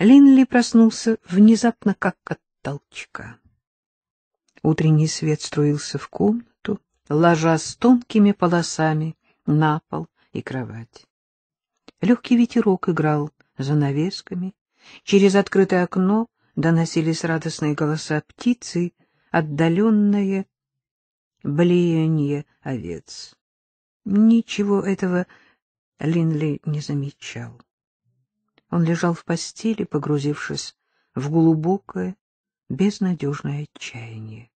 Линли проснулся внезапно, как от толчка. Утренний свет струился в комнату, ложась тонкими полосами на пол и кровать. Легкий ветерок играл за навесками, Через открытое окно доносились радостные голоса птицы, отдаленное блеяние овец. Ничего этого Линли не замечал. Он лежал в постели, погрузившись в глубокое, безнадежное отчаяние.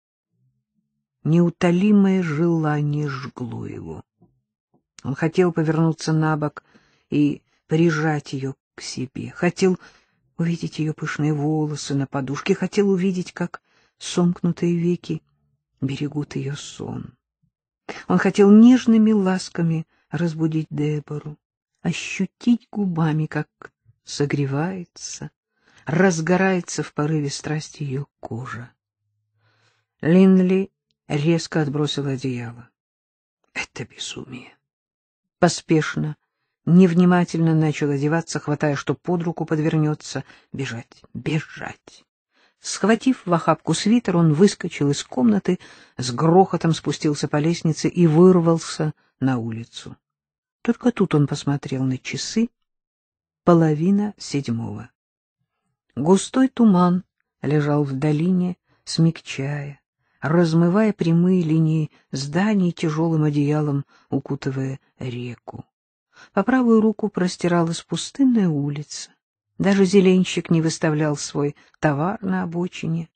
Неутолимое желание жгло его. Он хотел повернуться на бок и прижать ее к себе, хотел увидеть ее пышные волосы на подушке, хотел увидеть, как сомкнутые веки берегут ее сон. Он хотел нежными ласками разбудить Дебору, ощутить губами, как согревается, разгорается в порыве страсти ее кожа. Линли резко отбросила одеяло. Это безумие. Поспешно, невнимательно начал одеваться, хватая, что под руку подвернется. Бежать, бежать. Схватив в охапку свитер, он выскочил из комнаты, с грохотом спустился по лестнице и вырвался на улицу. Только тут он посмотрел на часы половина седьмого. Густой туман лежал в долине, смягчая, размывая прямые линии зданий тяжелым одеялом, укутывая реку. По правую руку простиралась пустынная улица. Даже зеленщик не выставлял свой товар на обочине.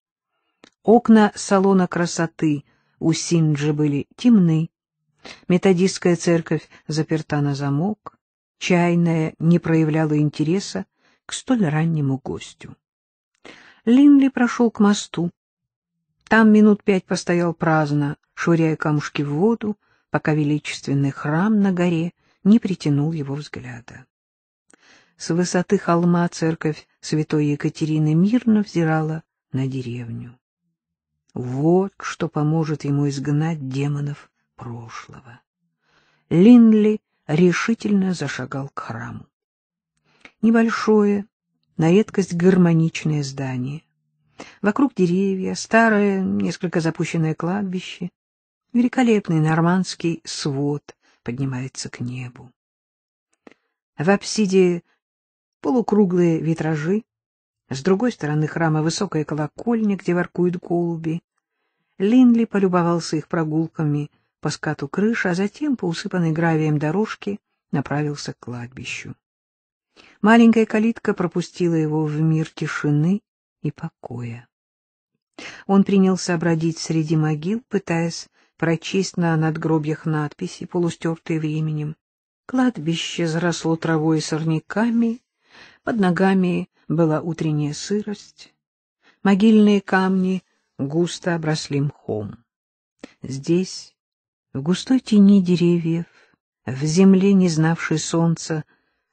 Окна салона красоты у Синджи были темны. Методистская церковь заперта на замок чайная не проявляла интереса к столь раннему гостю. Линли прошел к мосту. Там минут пять постоял праздно, швыряя камушки в воду, пока величественный храм на горе не притянул его взгляда. С высоты холма церковь святой Екатерины мирно взирала на деревню. Вот что поможет ему изгнать демонов прошлого. Линли решительно зашагал к храму. Небольшое, на редкость гармоничное здание. Вокруг деревья, старое, несколько запущенное кладбище. Великолепный нормандский свод поднимается к небу. В апсиде полукруглые витражи, с другой стороны храма высокая колокольня, где воркуют голуби. Линли полюбовался их прогулками — по скату крыши, а затем по усыпанной гравием дорожке направился к кладбищу. Маленькая калитка пропустила его в мир тишины и покоя. Он принялся бродить среди могил, пытаясь прочесть на надгробьях надписи, полустертые временем. Кладбище заросло травой и сорняками, под ногами была утренняя сырость. Могильные камни густо обросли мхом. Здесь в густой тени деревьев, в земле, не знавшей солнца,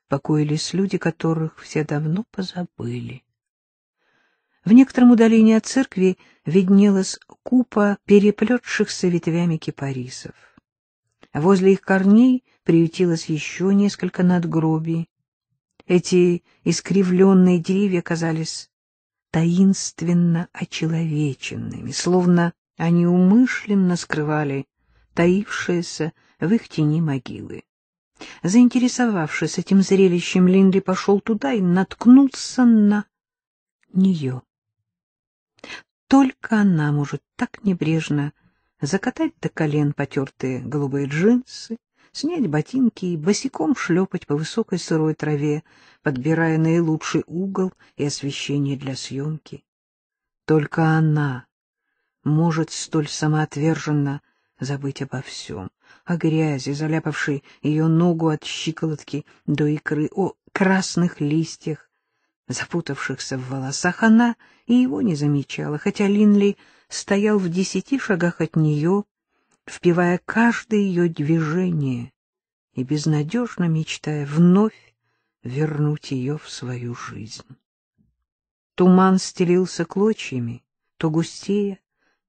покоились люди, которых все давно позабыли. В некотором удалении от церкви виднелась купа переплетшихся ветвями кипарисов. Возле их корней приютилось еще несколько надгробий. Эти искривленные деревья казались таинственно очеловеченными, словно они умышленно скрывали таившаяся в их тени могилы. Заинтересовавшись этим зрелищем, Линдли пошел туда и наткнулся на нее. Только она может так небрежно закатать до колен потертые голубые джинсы, снять ботинки и босиком шлепать по высокой сырой траве, подбирая наилучший угол и освещение для съемки. Только она может столь самоотверженно забыть обо всем, о грязи, заляпавшей ее ногу от щиколотки до икры, о красных листьях, запутавшихся в волосах. Она и его не замечала, хотя Линли стоял в десяти шагах от нее, впивая каждое ее движение и безнадежно мечтая вновь вернуть ее в свою жизнь. Туман стелился клочьями, то густея,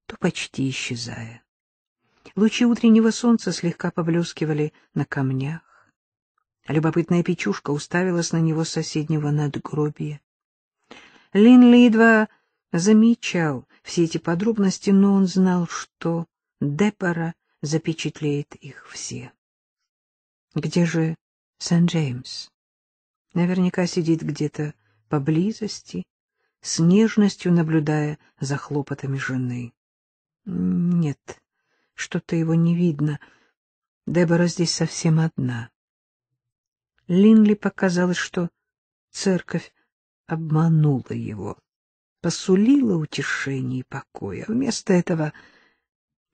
то почти исчезая. Лучи утреннего солнца слегка поблескивали на камнях. Любопытная печушка уставилась на него с соседнего надгробия. Линли едва замечал все эти подробности, но он знал, что Депора запечатлеет их все. Где же Сент-Джеймс? Наверняка сидит где-то поблизости, с нежностью наблюдая за хлопотами жены. Нет, что-то его не видно. Дебора здесь совсем одна. Линли показалось, что церковь обманула его, посулила утешение и покоя. А вместо этого...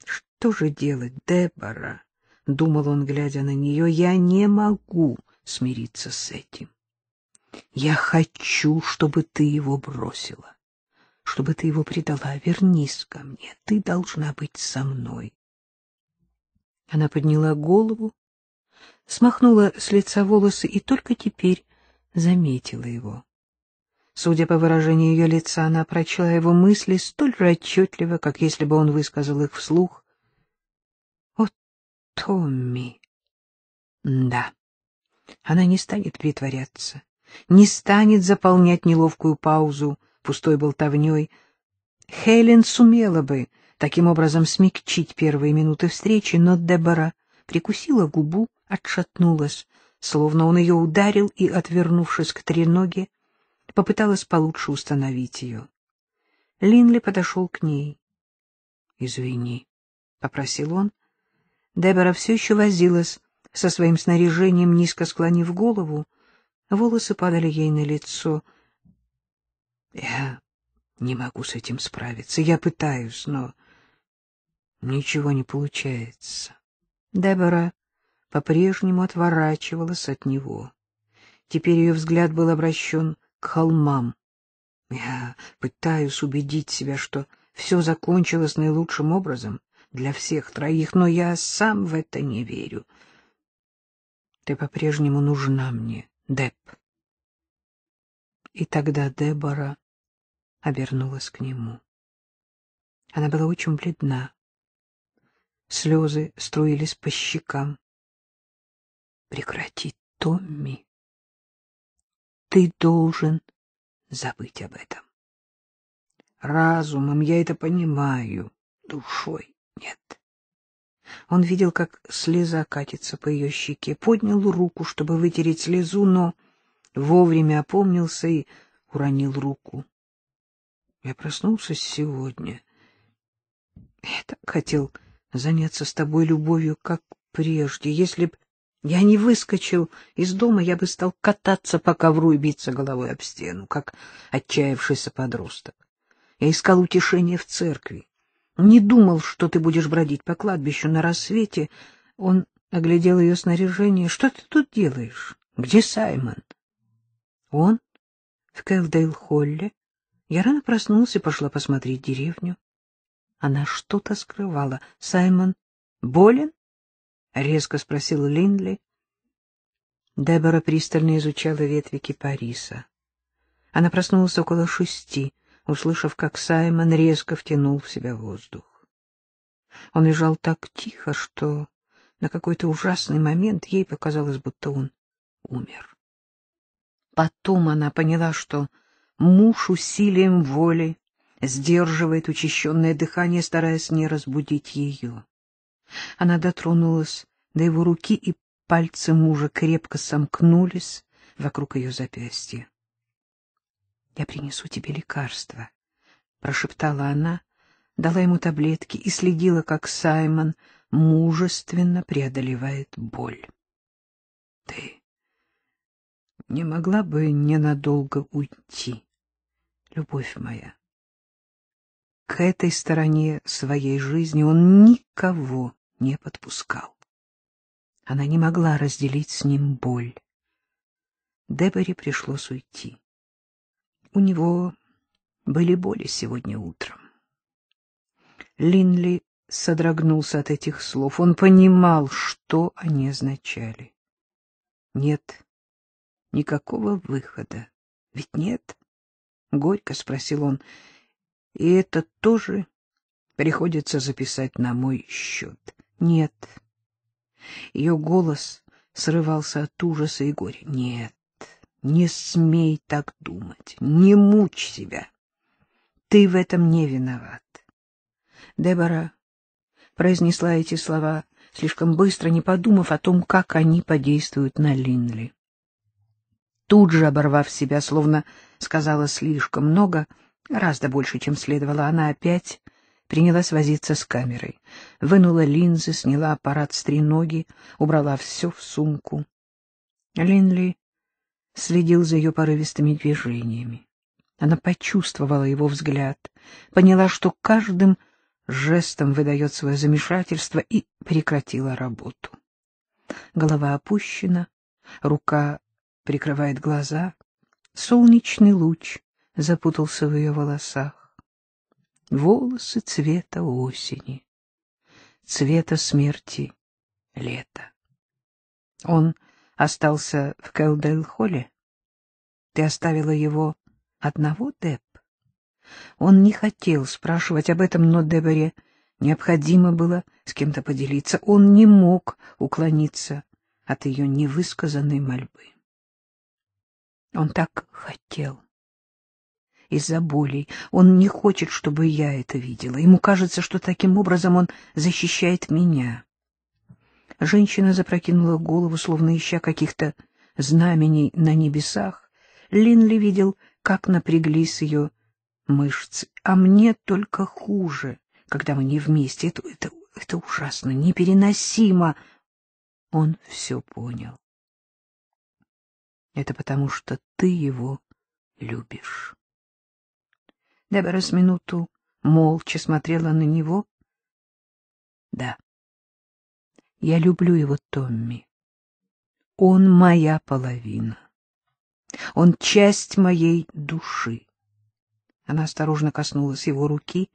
Что же делать, Дебора? — думал он, глядя на нее. — Я не могу смириться с этим. Я хочу, чтобы ты его бросила, чтобы ты его предала. Вернись ко мне, ты должна быть со мной. Она подняла голову, смахнула с лица волосы и только теперь заметила его. Судя по выражению ее лица, она прочла его мысли столь же отчетливо, как если бы он высказал их вслух. — О, Томми! — Да. Она не станет притворяться, не станет заполнять неловкую паузу пустой болтовней. Хелен сумела бы таким образом смягчить первые минуты встречи, но Дебора прикусила губу, отшатнулась, словно он ее ударил и, отвернувшись к треноге, попыталась получше установить ее. Линли подошел к ней. — Извини, — попросил он. Дебора все еще возилась со своим снаряжением, низко склонив голову. Волосы падали ей на лицо. — Я не могу с этим справиться. Я пытаюсь, но Ничего не получается. Дебора по-прежнему отворачивалась от него. Теперь ее взгляд был обращен к холмам. Я пытаюсь убедить себя, что все закончилось наилучшим образом для всех троих, но я сам в это не верю. Ты по-прежнему нужна мне, Деб. И тогда Дебора обернулась к нему. Она была очень бледна. Слезы струились по щекам. Прекрати, Томми. Ты должен забыть об этом. Разумом я это понимаю, душой нет. Он видел, как слеза катится по ее щеке, поднял руку, чтобы вытереть слезу, но вовремя опомнился и уронил руку. Я проснулся сегодня. Я так хотел заняться с тобой любовью, как прежде. Если б я не выскочил из дома, я бы стал кататься по ковру и биться головой об стену, как отчаявшийся подросток. Я искал утешения в церкви. Не думал, что ты будешь бродить по кладбищу на рассвете. Он оглядел ее снаряжение. — Что ты тут делаешь? Где Саймон? — Он в Кэлдейл-Холле. Я рано проснулся и пошла посмотреть деревню. Она что-то скрывала. — Саймон болен? — резко спросил Линдли. Дебора пристально изучала ветви кипариса. Она проснулась около шести, услышав, как Саймон резко втянул в себя воздух. Он лежал так тихо, что на какой-то ужасный момент ей показалось, будто он умер. Потом она поняла, что муж усилием воли сдерживает учащенное дыхание, стараясь не разбудить ее. Она дотронулась до его руки, и пальцы мужа крепко сомкнулись вокруг ее запястья. — Я принесу тебе лекарство, — прошептала она, дала ему таблетки и следила, как Саймон мужественно преодолевает боль. — Ты не могла бы ненадолго уйти, любовь моя? к этой стороне своей жизни он никого не подпускал. Она не могла разделить с ним боль. Деборе пришлось уйти. У него были боли сегодня утром. Линли содрогнулся от этих слов. Он понимал, что они означали. Нет никакого выхода. Ведь нет? Горько спросил он. И это тоже приходится записать на мой счет. Нет. Ее голос срывался от ужаса и горя. Нет, не смей так думать, не мучь себя. Ты в этом не виноват. Дебора произнесла эти слова слишком быстро, не подумав о том, как они подействуют на Линли. Тут же, оборвав себя, словно сказала слишком много, — Гораздо больше, чем следовало, она опять принялась возиться с камерой. Вынула линзы, сняла аппарат с три ноги, убрала все в сумку. Линли следил за ее порывистыми движениями. Она почувствовала его взгляд, поняла, что каждым жестом выдает свое замешательство и прекратила работу. Голова опущена, рука прикрывает глаза. Солнечный луч запутался в ее волосах. Волосы цвета осени, цвета смерти лета. Он остался в Кэлдейл-холле? Ты оставила его одного, Деб? Он не хотел спрашивать об этом, но Деборе необходимо было с кем-то поделиться. Он не мог уклониться от ее невысказанной мольбы. Он так хотел из-за болей. Он не хочет, чтобы я это видела. Ему кажется, что таким образом он защищает меня. Женщина запрокинула голову, словно ища каких-то знамений на небесах. Линли видел, как напряглись ее мышцы. А мне только хуже, когда мы не вместе. Это, это, это ужасно, непереносимо. Он все понял. Это потому, что ты его любишь. Дебора с минуту молча смотрела на него. — Да, я люблю его, Томми. Он моя половина. Он часть моей души. Она осторожно коснулась его руки.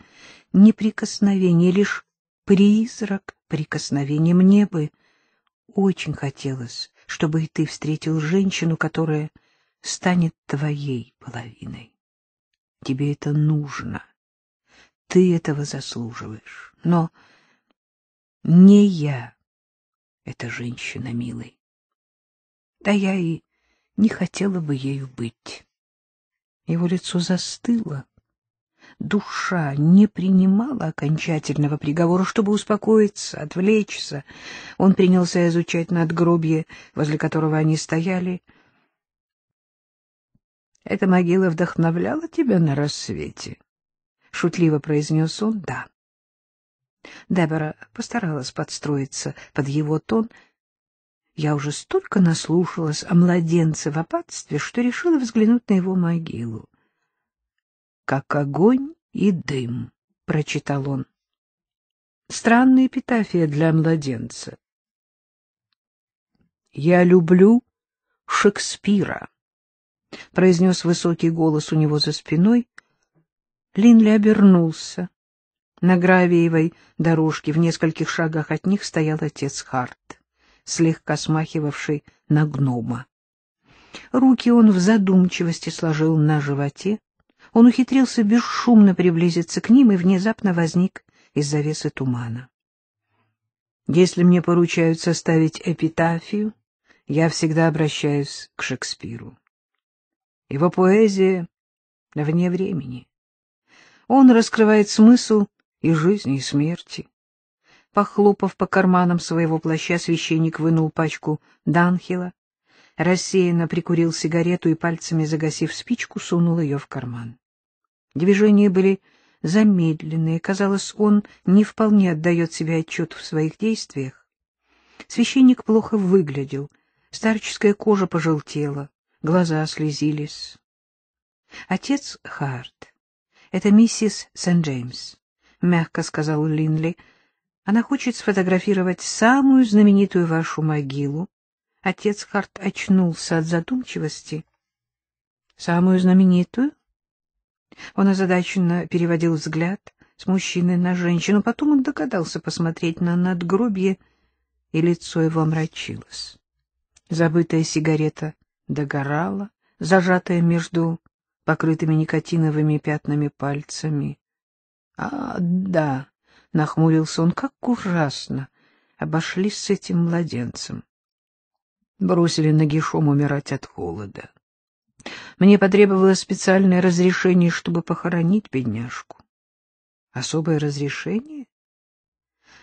Неприкосновение лишь призрак прикосновения. Мне бы очень хотелось, чтобы и ты встретил женщину, которая станет твоей половиной. Тебе это нужно. Ты этого заслуживаешь. Но не я. эта женщина, милый. Да я и не хотела бы ею быть. Его лицо застыло. Душа не принимала окончательного приговора. Чтобы успокоиться, отвлечься, он принялся изучать надгробье, возле которого они стояли, — эта могила вдохновляла тебя на рассвете? — шутливо произнес он. — Да. Дебора постаралась подстроиться под его тон. Я уже столько наслушалась о младенце в опадстве, что решила взглянуть на его могилу. — Как огонь и дым, — прочитал он. — Странная эпитафия для младенца. — Я люблю Шекспира, — произнес высокий голос у него за спиной. Линли обернулся. На гравиевой дорожке в нескольких шагах от них стоял отец Харт, слегка смахивавший на гнома. Руки он в задумчивости сложил на животе. Он ухитрился бесшумно приблизиться к ним и внезапно возник из завесы тумана. «Если мне поручают составить эпитафию, я всегда обращаюсь к Шекспиру», его поэзия вне времени. Он раскрывает смысл и жизни, и смерти. Похлопав по карманам своего плаща, священник вынул пачку Данхила, рассеянно прикурил сигарету и, пальцами загасив спичку, сунул ее в карман. Движения были замедленные, казалось, он не вполне отдает себе отчет в своих действиях. Священник плохо выглядел, старческая кожа пожелтела, глаза слезились. Отец Харт — это миссис Сент-Джеймс, — мягко сказал Линли. Она хочет сфотографировать самую знаменитую вашу могилу. Отец Харт очнулся от задумчивости. — Самую знаменитую? Он озадаченно переводил взгляд с мужчины на женщину, потом он догадался посмотреть на надгробье, и лицо его омрачилось. Забытая сигарета догорала, зажатая между покрытыми никотиновыми пятнами пальцами. — А, да, — нахмурился он, — как ужасно обошлись с этим младенцем. Бросили нагишом умирать от холода. Мне потребовалось специальное разрешение, чтобы похоронить бедняжку. Особое разрешение?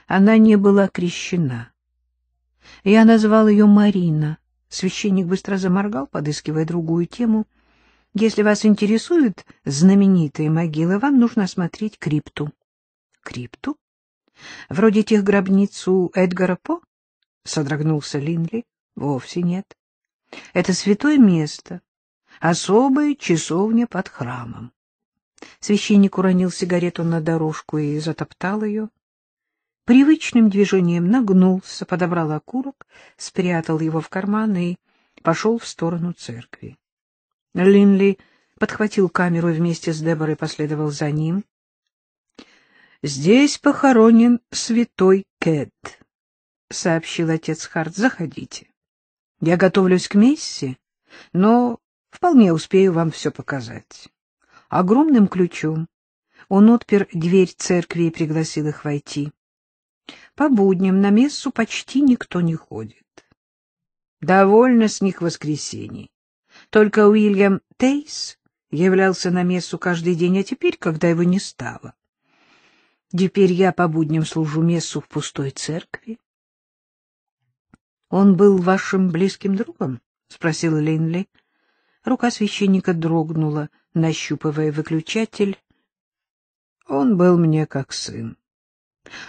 Она не была крещена. Я назвал ее Марина — Священник быстро заморгал, подыскивая другую тему. Если вас интересуют знаменитые могилы, вам нужно осмотреть крипту. Крипту? Вроде тех гробниц у Эдгара По? Содрогнулся Линли. Вовсе нет. Это святое место. Особая часовня под храмом. Священник уронил сигарету на дорожку и затоптал ее привычным движением нагнулся, подобрал окурок, спрятал его в карман и пошел в сторону церкви. Линли подхватил камеру вместе с Деборой и последовал за ним. «Здесь похоронен святой Кэт», — сообщил отец Харт. «Заходите. Я готовлюсь к мессе, но вполне успею вам все показать». Огромным ключом он отпер дверь церкви и пригласил их войти. По будням на мессу почти никто не ходит. Довольно с них воскресений. Только Уильям Тейс являлся на мессу каждый день, а теперь, когда его не стало. Теперь я по будням служу мессу в пустой церкви. — Он был вашим близким другом? — спросил Линли. Рука священника дрогнула, нащупывая выключатель. — Он был мне как сын.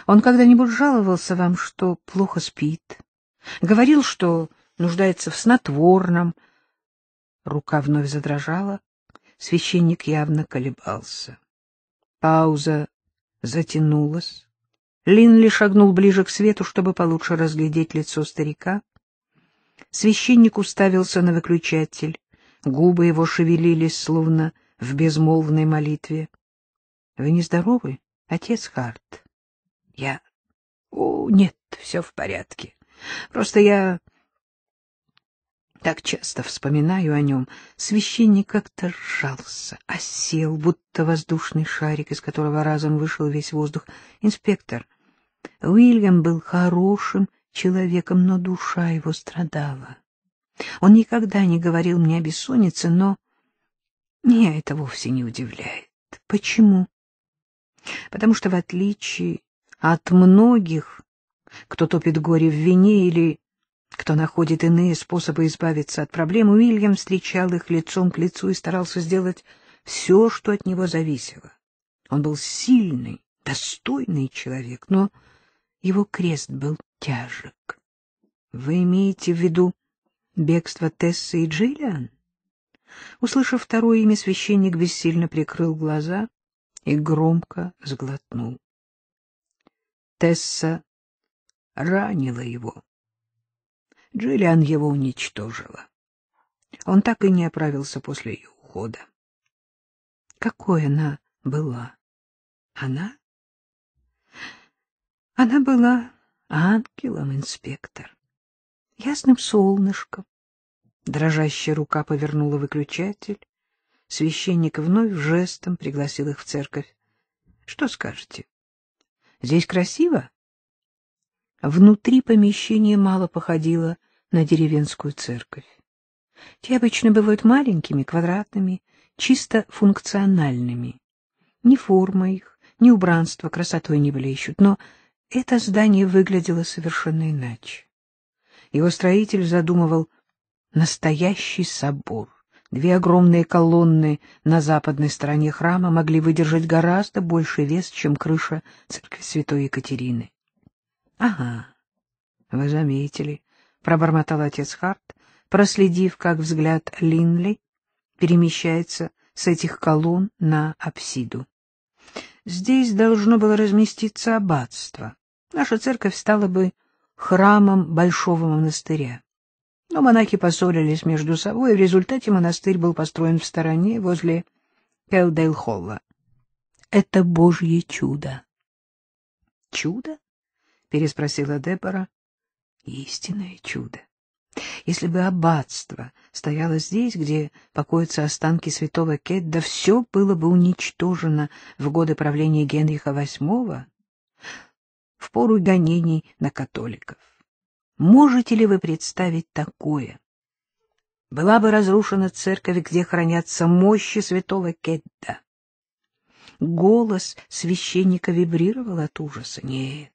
Он когда-нибудь жаловался вам, что плохо спит? Говорил, что нуждается в снотворном? Рука вновь задрожала. Священник явно колебался. Пауза затянулась. Линли шагнул ближе к свету, чтобы получше разглядеть лицо старика. Священник уставился на выключатель. Губы его шевелились, словно в безмолвной молитве. — Вы нездоровы, отец Харт? Я... О, нет, все в порядке. Просто я... Так часто вспоминаю о нем. Священник как-то сжался, осел, будто воздушный шарик, из которого разом вышел весь воздух. Инспектор, Уильям был хорошим человеком, но душа его страдала. Он никогда не говорил мне о бессоннице, но меня это вовсе не удивляет. Почему? Потому что, в отличие от многих, кто топит горе в вине или кто находит иные способы избавиться от проблем, Уильям встречал их лицом к лицу и старался сделать все, что от него зависело. Он был сильный, достойный человек, но его крест был тяжек. Вы имеете в виду бегство Тессы и Джиллиан? Услышав второе имя, священник бессильно прикрыл глаза и громко сглотнул. Тесса ранила его. Джиллиан его уничтожила. Он так и не оправился после ее ухода. Какой она была? Она? Она была ангелом-инспектор, ясным солнышком. Дрожащая рука повернула выключатель. Священник вновь жестом пригласил их в церковь. — Что скажете? Здесь красиво? Внутри помещение мало походило на деревенскую церковь. Те обычно бывают маленькими, квадратными, чисто функциональными. Ни форма их, ни убранство красотой не блещут, но это здание выглядело совершенно иначе. Его строитель задумывал настоящий собор. Две огромные колонны на западной стороне храма могли выдержать гораздо больше вес, чем крыша церкви святой Екатерины. — Ага, вы заметили, — пробормотал отец Харт, проследив, как взгляд Линли перемещается с этих колонн на апсиду. Здесь должно было разместиться аббатство. Наша церковь стала бы храмом большого монастыря. Но монахи поссорились между собой, и в результате монастырь был построен в стороне, возле Келдейл-Холла. Это божье чудо. — Чудо? — переспросила Дебора. — Истинное чудо. Если бы аббатство стояло здесь, где покоятся останки святого Кедда, все было бы уничтожено в годы правления Генриха VIII в пору гонений на католиков. Можете ли вы представить такое? Была бы разрушена церковь, где хранятся мощи святого Кедда. Голос священника вибрировал от ужаса. Нет,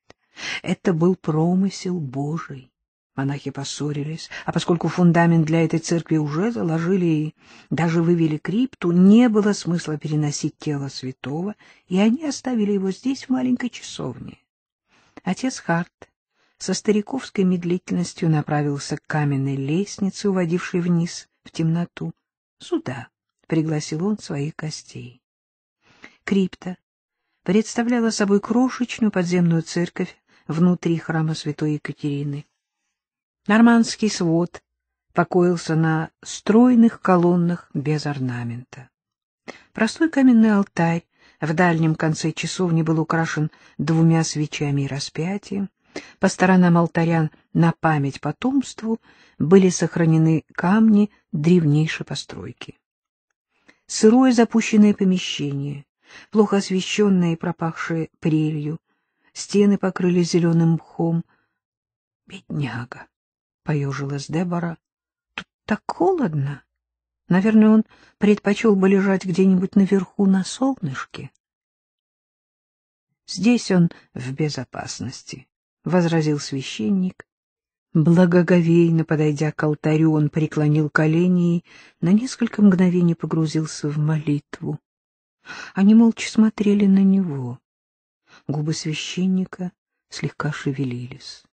это был промысел Божий. Монахи поссорились, а поскольку фундамент для этой церкви уже заложили и даже вывели крипту, не было смысла переносить тело святого, и они оставили его здесь, в маленькой часовне. Отец Харт со стариковской медлительностью направился к каменной лестнице, уводившей вниз в темноту. «Сюда», — пригласил он своих гостей. Крипта представляла собой крошечную подземную церковь внутри храма святой Екатерины. Нормандский свод покоился на стройных колоннах без орнамента. Простой каменный алтарь в дальнем конце часовни был украшен двумя свечами и распятием. По сторонам алтаря на память потомству были сохранены камни древнейшей постройки. Сырое запущенное помещение, плохо освещенное и пропахшее прелью, стены покрыли зеленым мхом. «Бедняга!» — поежилась Дебора. «Тут так холодно!» Наверное, он предпочел бы лежать где-нибудь наверху на солнышке. Здесь он в безопасности возразил священник. Благоговейно подойдя к алтарю, он преклонил колени и на несколько мгновений погрузился в молитву. Они молча смотрели на него. Губы священника слегка шевелились.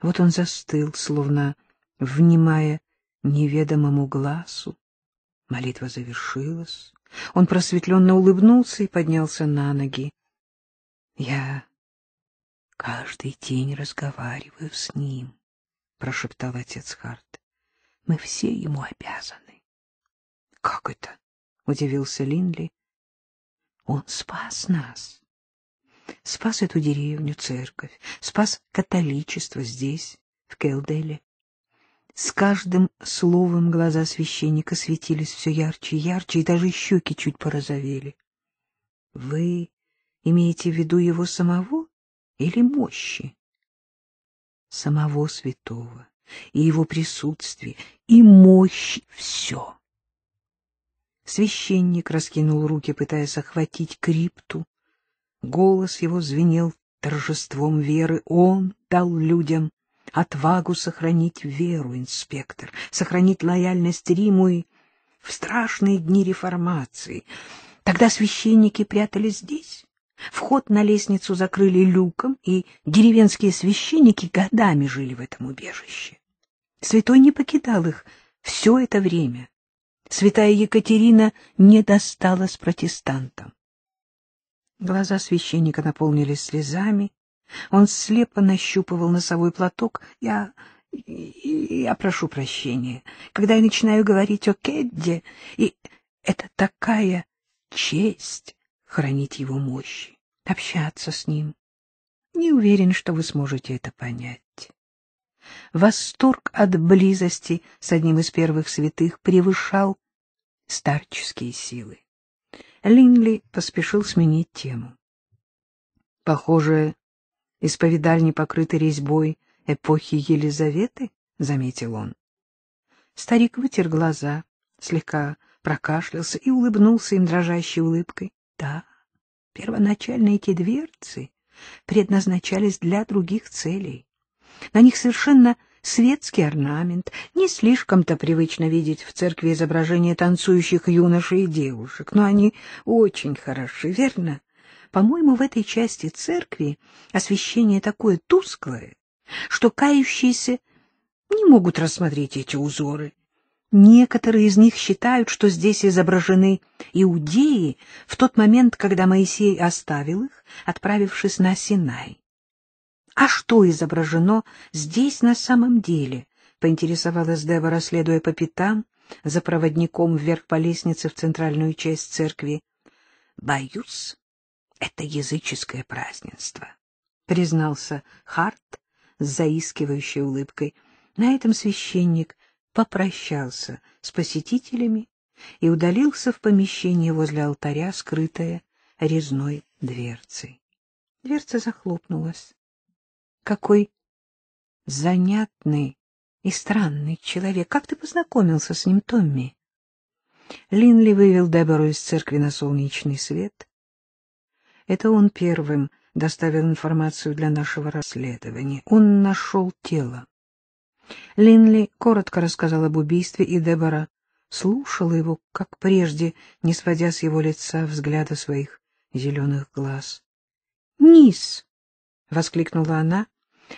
Вот он застыл, словно внимая неведомому глазу. Молитва завершилась. Он просветленно улыбнулся и поднялся на ноги. — Я Каждый день разговариваю с ним, прошептал отец Харт. Мы все ему обязаны. Как это? удивился Линли. Он спас нас. Спас эту деревню, церковь, спас католичество здесь, в Келделе. С каждым словом глаза священника светились все ярче и ярче, и даже щеки чуть порозовели. — Вы имеете в виду его самого? или мощи самого святого, и его присутствие, и мощь — все. Священник раскинул руки, пытаясь охватить крипту. Голос его звенел торжеством веры. Он дал людям отвагу сохранить веру, инспектор, сохранить лояльность Риму и в страшные дни реформации. Тогда священники прятались здесь, Вход на лестницу закрыли люком, и деревенские священники годами жили в этом убежище. Святой не покидал их все это время. Святая Екатерина не досталась с протестантом. Глаза священника наполнились слезами. Он слепо нащупывал носовой платок. Я... я прошу прощения. Когда я начинаю говорить о Кедде, и это такая честь хранить его мощи, общаться с ним. Не уверен, что вы сможете это понять. Восторг от близости с одним из первых святых превышал старческие силы. Линли поспешил сменить тему. Похоже, исповедальни покрыты резьбой эпохи Елизаветы, — заметил он. Старик вытер глаза, слегка прокашлялся и улыбнулся им дрожащей улыбкой. Да, первоначально эти дверцы предназначались для других целей. На них совершенно светский орнамент, не слишком-то привычно видеть в церкви изображения танцующих юношей и девушек, но они очень хороши, верно? По-моему, в этой части церкви освещение такое тусклое, что кающиеся не могут рассмотреть эти узоры. Некоторые из них считают, что здесь изображены иудеи в тот момент, когда Моисей оставил их, отправившись на Синай. «А что изображено здесь на самом деле?» — поинтересовалась Дебора, следуя по пятам за проводником вверх по лестнице в центральную часть церкви. «Боюсь, это языческое празднество», — признался Харт с заискивающей улыбкой. На этом священник попрощался с посетителями и удалился в помещение возле алтаря, скрытое резной дверцей. Дверца захлопнулась. Какой занятный и странный человек. Как ты познакомился с ним, Томми? Линли вывел Дебору из церкви на солнечный свет. Это он первым доставил информацию для нашего расследования. Он нашел тело Линли коротко рассказал об убийстве, и Дебора слушала его, как прежде, не сводя с его лица взгляда своих зеленых глаз. — Низ! — воскликнула она,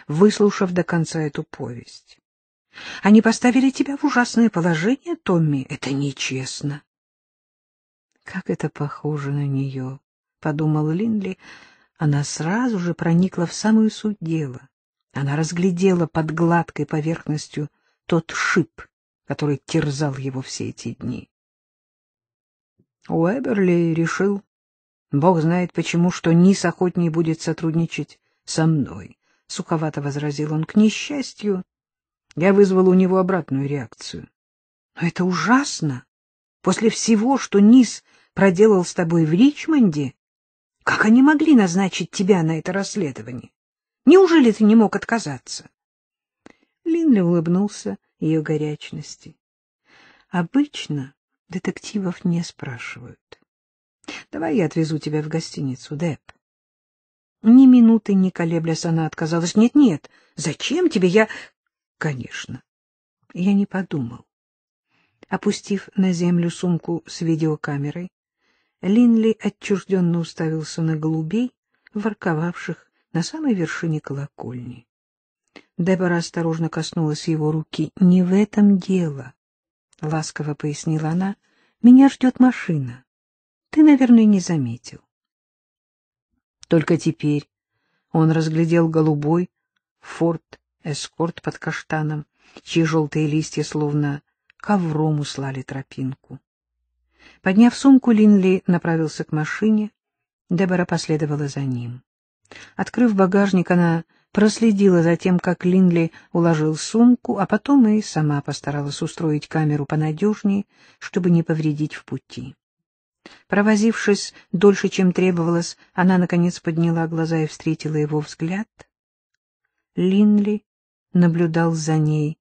выслушав до конца эту повесть. — Они поставили тебя в ужасное положение, Томми. Это нечестно. — Как это похоже на нее! — подумал Линли. Она сразу же проникла в самую суть дела. Она разглядела под гладкой поверхностью тот шип, который терзал его все эти дни. Уэберли решил, бог знает почему, что Нис охотнее будет сотрудничать со мной. Суховато возразил он. К несчастью, я вызвал у него обратную реакцию. Но это ужасно. После всего, что Нис проделал с тобой в Ричмонде, как они могли назначить тебя на это расследование? Неужели ты не мог отказаться? Линли улыбнулся ее горячности. Обычно детективов не спрашивают. Давай я отвезу тебя в гостиницу, Деп. Ни минуты не колеблясь, она отказалась. Нет, нет, зачем тебе я... Конечно, я не подумал. Опустив на землю сумку с видеокамерой, Линли отчужденно уставился на голубей, ворковавших на самой вершине колокольни. Дебора осторожно коснулась его руки. — Не в этом дело, — ласково пояснила она. — Меня ждет машина. Ты, наверное, не заметил. Только теперь он разглядел голубой форт эскорт под каштаном, чьи желтые листья словно ковром услали тропинку. Подняв сумку, Линли направился к машине, Дебора последовала за ним. Открыв багажник, она проследила за тем, как Линли уложил сумку, а потом и сама постаралась устроить камеру понадежнее, чтобы не повредить в пути. Провозившись дольше, чем требовалось, она, наконец, подняла глаза и встретила его взгляд. Линли наблюдал за ней,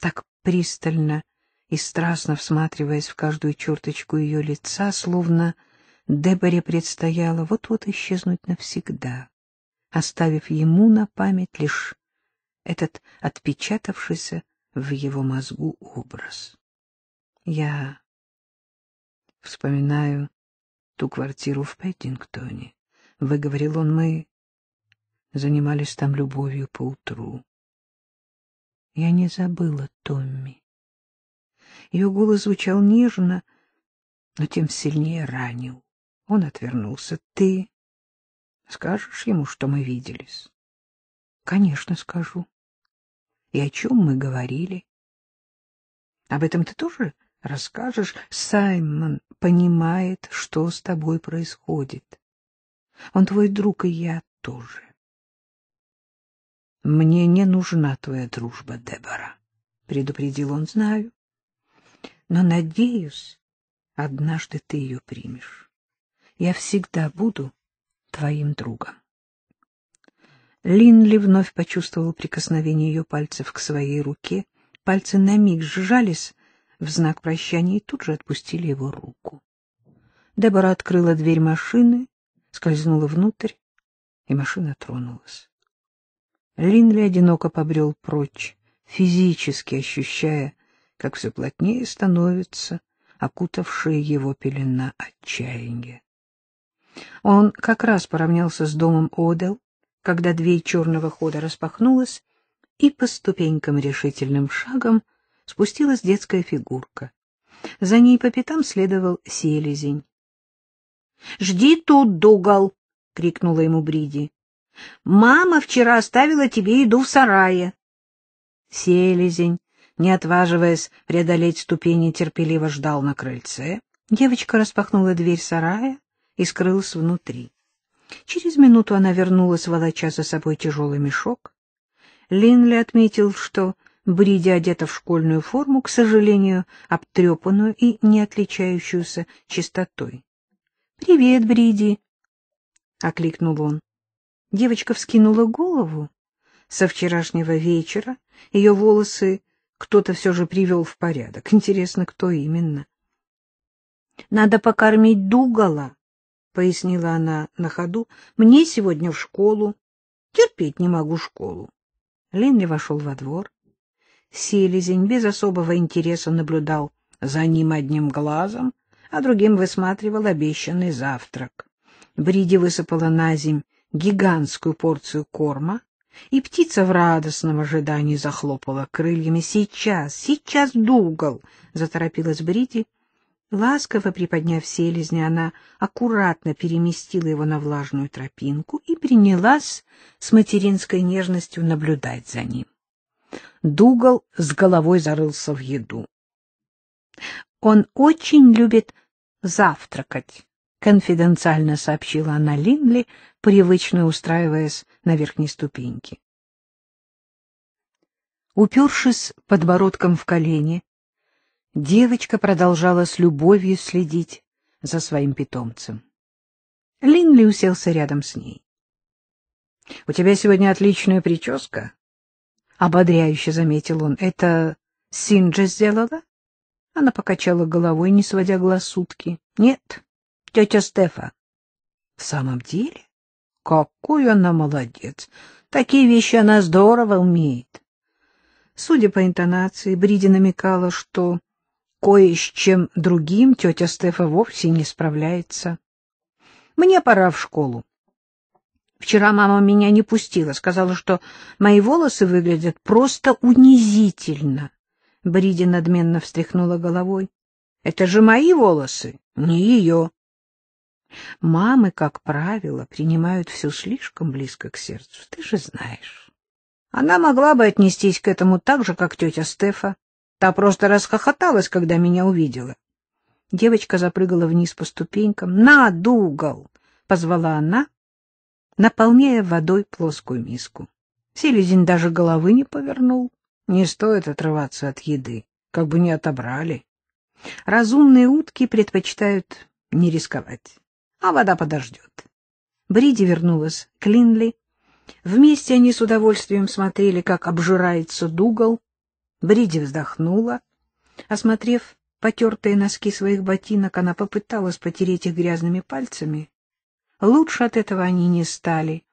так пристально и страстно всматриваясь в каждую черточку ее лица, словно Деборе предстояло вот-вот исчезнуть навсегда, оставив ему на память лишь этот отпечатавшийся в его мозгу образ. Я вспоминаю ту квартиру в Пэддингтоне. Выговорил он, мы занимались там любовью поутру. Я не забыла Томми. Ее голос звучал нежно, но тем сильнее ранил. Он отвернулся. — Ты скажешь ему, что мы виделись? — Конечно, скажу. — И о чем мы говорили? — Об этом ты тоже расскажешь? Саймон понимает, что с тобой происходит. Он твой друг, и я тоже. — Мне не нужна твоя дружба, Дебора, — предупредил он, — знаю. Но, надеюсь, однажды ты ее примешь я всегда буду твоим другом. Линли вновь почувствовал прикосновение ее пальцев к своей руке. Пальцы на миг сжались в знак прощания и тут же отпустили его руку. Дебора открыла дверь машины, скользнула внутрь, и машина тронулась. Линли одиноко побрел прочь, физически ощущая, как все плотнее становится окутавшая его пелена отчаяния. А он как раз поравнялся с домом Одел, когда дверь черного хода распахнулась, и по ступенькам решительным шагом спустилась детская фигурка. За ней по пятам следовал селезень. — Жди тут, Дугал! — крикнула ему Бриди. — Мама вчера оставила тебе еду в сарае. Селезень, не отваживаясь преодолеть ступени, терпеливо ждал на крыльце. Девочка распахнула дверь сарая и скрылась внутри. Через минуту она вернулась, волоча за собой тяжелый мешок. Линли отметил, что, бредя одета в школьную форму, к сожалению, обтрепанную и не отличающуюся чистотой. — Привет, Бриди! — окликнул он. Девочка вскинула голову. Со вчерашнего вечера ее волосы кто-то все же привел в порядок. Интересно, кто именно? — Надо покормить Дугала, пояснила она на ходу, — мне сегодня в школу. Терпеть не могу школу. Линли вошел во двор. Селезень без особого интереса наблюдал за ним одним глазом, а другим высматривал обещанный завтрак. Бриди высыпала на земь гигантскую порцию корма, и птица в радостном ожидании захлопала крыльями. «Сейчас, сейчас, Дугал!» — заторопилась Бриди, Ласково приподняв селезня, она аккуратно переместила его на влажную тропинку и принялась с материнской нежностью наблюдать за ним. Дугал с головой зарылся в еду. «Он очень любит завтракать», — конфиденциально сообщила она Линли, привычно устраиваясь на верхней ступеньке. Упершись подбородком в колени, Девочка продолжала с любовью следить за своим питомцем. Линли уселся рядом с ней. — У тебя сегодня отличная прическа, — ободряюще заметил он. — Это Синджа сделала? Она покачала головой, не сводя глаз сутки. — Нет, тетя Стефа. — В самом деле? Какой она молодец! Такие вещи она здорово умеет. Судя по интонации, Бриди намекала, что кое с чем другим тетя Стефа вовсе не справляется. Мне пора в школу. Вчера мама меня не пустила, сказала, что мои волосы выглядят просто унизительно. Бриди надменно встряхнула головой. Это же мои волосы, не ее. Мамы, как правило, принимают все слишком близко к сердцу, ты же знаешь. Она могла бы отнестись к этому так же, как тетя Стефа. Та просто расхохоталась, когда меня увидела. Девочка запрыгала вниз по ступенькам. «На, Дугал!» — позвала она, наполняя водой плоскую миску. Селезень даже головы не повернул. Не стоит отрываться от еды, как бы не отобрали. Разумные утки предпочитают не рисковать, а вода подождет. Бриди вернулась к Линли. Вместе они с удовольствием смотрели, как обжирается Дугал, Бриди вздохнула. Осмотрев потертые носки своих ботинок, она попыталась потереть их грязными пальцами. Лучше от этого они не стали.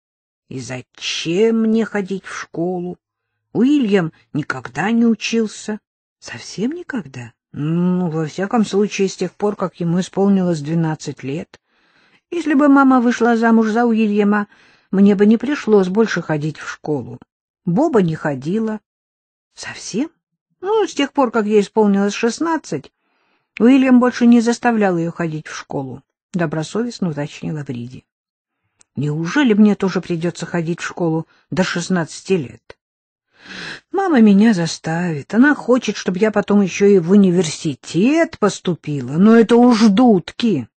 — И зачем мне ходить в школу? Уильям никогда не учился. — Совсем никогда? — Ну, во всяком случае, с тех пор, как ему исполнилось двенадцать лет. Если бы мама вышла замуж за Уильяма, мне бы не пришлось больше ходить в школу. Боба не ходила, Совсем? Ну, с тех пор, как ей исполнилось шестнадцать, Уильям больше не заставлял ее ходить в школу, — добросовестно уточнила Вриди. — Неужели мне тоже придется ходить в школу до шестнадцати лет? — Мама меня заставит. Она хочет, чтобы я потом еще и в университет поступила. Но это уж дудки.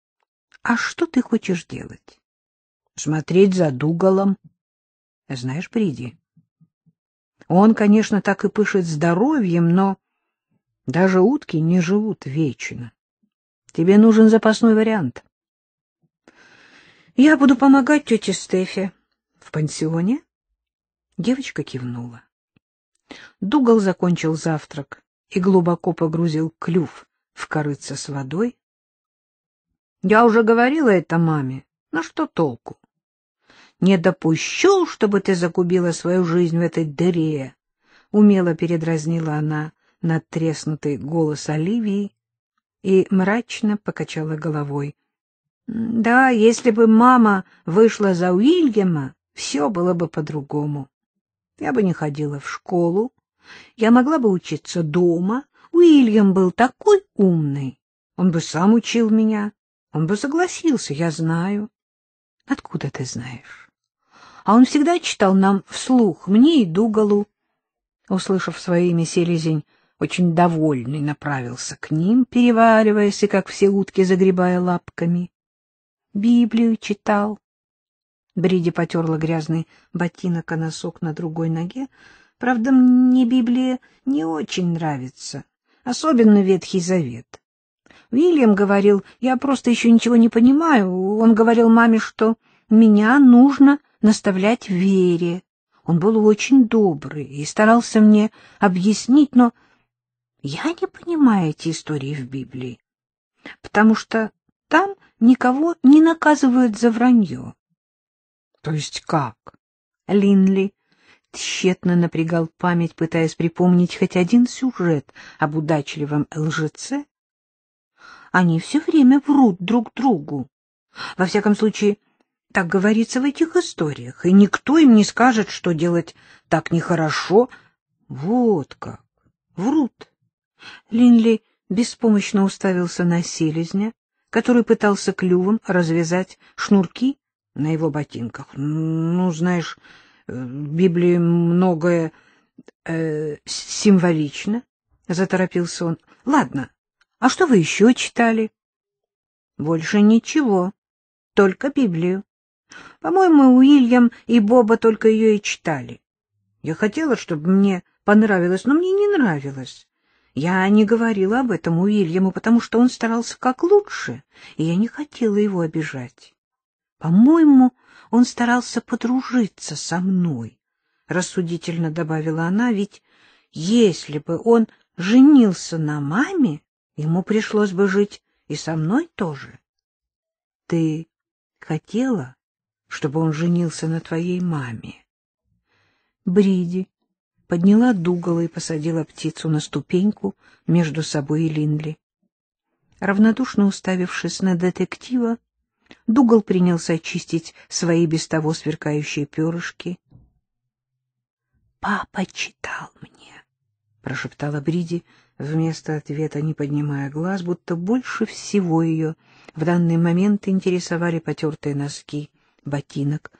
— А что ты хочешь делать? — Смотреть за дуголом? Знаешь, приди. Он, конечно, так и пышет здоровьем, но даже утки не живут вечно. Тебе нужен запасной вариант. Я буду помогать тете Стефе. В пансионе? Девочка кивнула. Дугал закончил завтрак и глубоко погрузил клюв в корыце с водой. Я уже говорила это маме. На что толку? Не допущу, чтобы ты загубила свою жизнь в этой дыре, — умело передразнила она надтреснутый голос Оливии и мрачно покачала головой. — Да, если бы мама вышла за Уильяма, все было бы по-другому. Я бы не ходила в школу, я могла бы учиться дома. Уильям был такой умный, он бы сам учил меня, он бы согласился, я знаю. — Откуда ты знаешь? а он всегда читал нам вслух, мне и Дугалу. Услышав свое имя, селезень очень довольный направился к ним, перевариваясь и, как все утки, загребая лапками. Библию читал. Бриди потерла грязный ботинок о носок на другой ноге. Правда, мне Библия не очень нравится, особенно Ветхий Завет. Вильям говорил, я просто еще ничего не понимаю. Он говорил маме, что меня нужно наставлять Вере. Он был очень добрый и старался мне объяснить, но я не понимаю эти истории в Библии, потому что там никого не наказывают за вранье. — То есть как? Линли тщетно напрягал память, пытаясь припомнить хоть один сюжет об удачливом лжеце. Они все время врут друг другу. Во всяком случае, так говорится в этих историях, и никто им не скажет, что делать так нехорошо. Вот как. Врут. Линли беспомощно уставился на селезня, который пытался клювом развязать шнурки на его ботинках. Ну, знаешь, э, в Библии многое э, символично, — заторопился он. — Ладно, а что вы еще читали? — Больше ничего, только Библию. По-моему, Уильям и Боба только ее и читали. Я хотела, чтобы мне понравилось, но мне не нравилось. Я не говорила об этом Уильяму, потому что он старался как лучше, и я не хотела его обижать. По-моему, он старался подружиться со мной, — рассудительно добавила она, ведь если бы он женился на маме, ему пришлось бы жить и со мной тоже. Ты хотела, чтобы он женился на твоей маме. Бриди подняла дугало и посадила птицу на ступеньку между собой и Линли. Равнодушно уставившись на детектива, Дугал принялся очистить свои без того сверкающие перышки. — Папа читал мне, — прошептала Бриди вместо ответа, не поднимая глаз, будто больше всего ее в данный момент интересовали потертые носки — ботинок.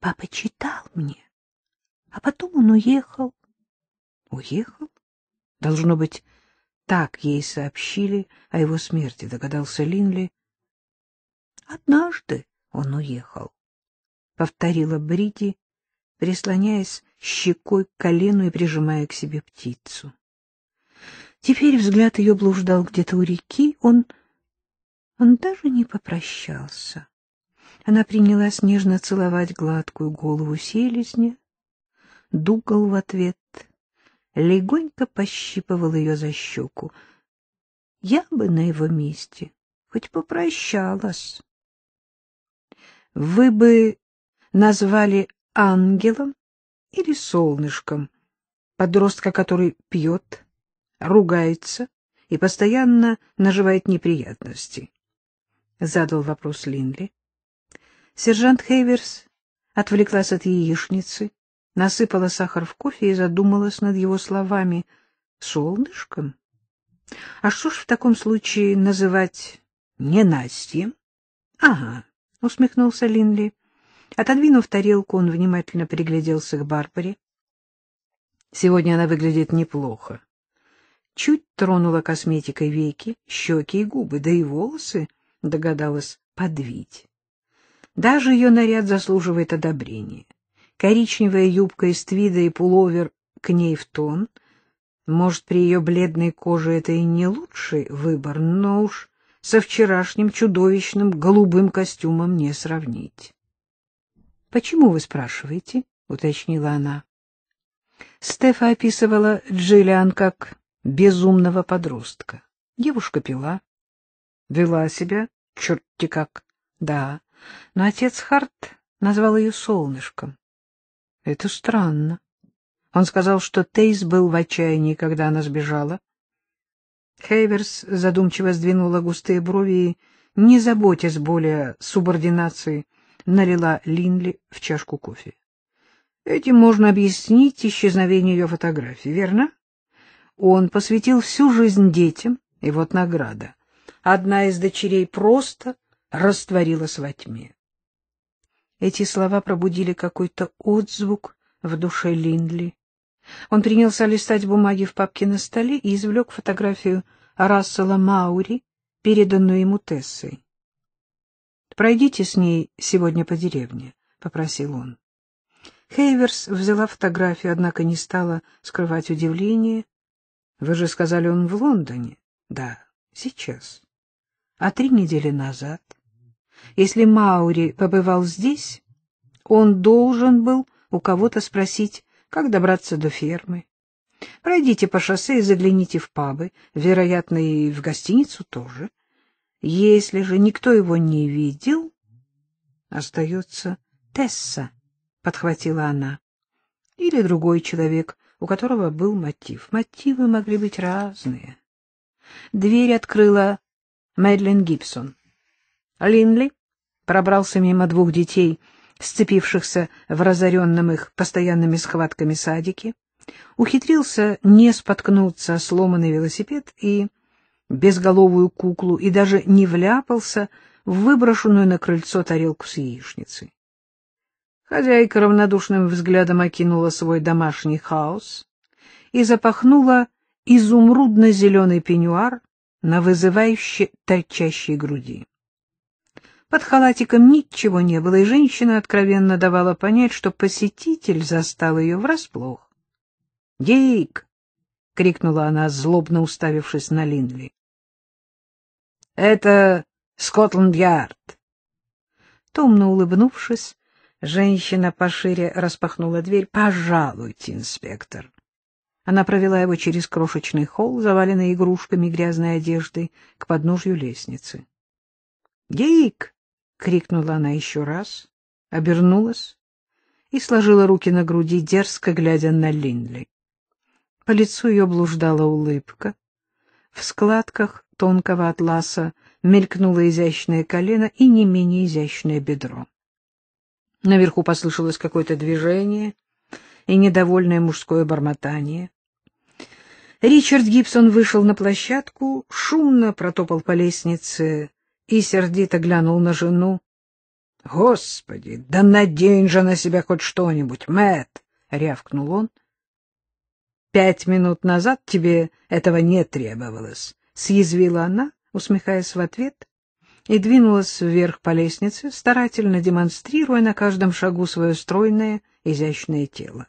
Папа читал мне, а потом он уехал. Уехал? Должно быть, так ей сообщили о его смерти, догадался Линли. Однажды он уехал, повторила Бриди, прислоняясь щекой к колену и прижимая к себе птицу. Теперь взгляд ее блуждал где-то у реки, он он даже не попрощался. Она принялась нежно целовать гладкую голову селезня. Дугал в ответ легонько пощипывал ее за щеку. Я бы на его месте хоть попрощалась. — Вы бы назвали ангелом или солнышком подростка, который пьет, ругается и постоянно наживает неприятности? — задал вопрос Линли. Сержант Хейверс отвлеклась от яичницы, насыпала сахар в кофе и задумалась над его словами. «Солнышком? А что ж в таком случае называть ненастьем?» «Ага», — усмехнулся Линли. Отодвинув тарелку, он внимательно пригляделся к Барбаре. «Сегодня она выглядит неплохо. Чуть тронула косметикой веки, щеки и губы, да и волосы, догадалась, подвить». Даже ее наряд заслуживает одобрения. Коричневая юбка из твида и пуловер к ней в тон. Может, при ее бледной коже это и не лучший выбор, но уж со вчерашним чудовищным голубым костюмом не сравнить. — Почему вы спрашиваете? — уточнила она. Стефа описывала Джиллиан как безумного подростка. Девушка пила, вела себя черти как, да, но отец Харт назвал ее солнышком. Это странно. Он сказал, что Тейс был в отчаянии, когда она сбежала. Хейверс задумчиво сдвинула густые брови и, не заботясь более субординации, налила Линли в чашку кофе. Этим можно объяснить исчезновение ее фотографии, верно? Он посвятил всю жизнь детям, и вот награда. Одна из дочерей просто растворилась во тьме. Эти слова пробудили какой-то отзвук в душе Линдли. Он принялся листать бумаги в папке на столе и извлек фотографию Рассела Маури, переданную ему Тессой. «Пройдите с ней сегодня по деревне», — попросил он. Хейверс взяла фотографию, однако не стала скрывать удивление. «Вы же сказали, он в Лондоне?» «Да, сейчас. А три недели назад...» Если Маури побывал здесь, он должен был у кого-то спросить, как добраться до фермы. Пройдите по шоссе и загляните в пабы, вероятно, и в гостиницу тоже. Если же никто его не видел, остается Тесса, — подхватила она, — или другой человек, у которого был мотив. Мотивы могли быть разные. Дверь открыла Мэдлин Гибсон. Линли пробрался мимо двух детей, сцепившихся в разоренном их постоянными схватками садике, ухитрился не споткнуться о сломанный велосипед и безголовую куклу и даже не вляпался в выброшенную на крыльцо тарелку с яичницей. Хозяйка равнодушным взглядом окинула свой домашний хаос и запахнула изумрудно-зеленый пеньюар на вызывающе торчащей груди. Под халатиком ничего не было, и женщина откровенно давала понять, что посетитель застал ее врасплох. «Дик!» — крикнула она, злобно уставившись на Линли. «Это Скотланд-Ярд!» Томно улыбнувшись, женщина пошире распахнула дверь. «Пожалуйте, инспектор!» Она провела его через крошечный холл, заваленный игрушками грязной одеждой, к подножью лестницы. «Дик!» крикнула она еще раз, обернулась и сложила руки на груди, дерзко глядя на Линли. По лицу ее блуждала улыбка. В складках тонкого атласа мелькнуло изящное колено и не менее изящное бедро. Наверху послышалось какое-то движение и недовольное мужское бормотание. Ричард Гибсон вышел на площадку, шумно протопал по лестнице и сердито глянул на жену. — Господи, да надень же на себя хоть что-нибудь, Мэтт! — рявкнул он. — Пять минут назад тебе этого не требовалось, — съязвила она, усмехаясь в ответ, и двинулась вверх по лестнице, старательно демонстрируя на каждом шагу свое стройное, изящное тело.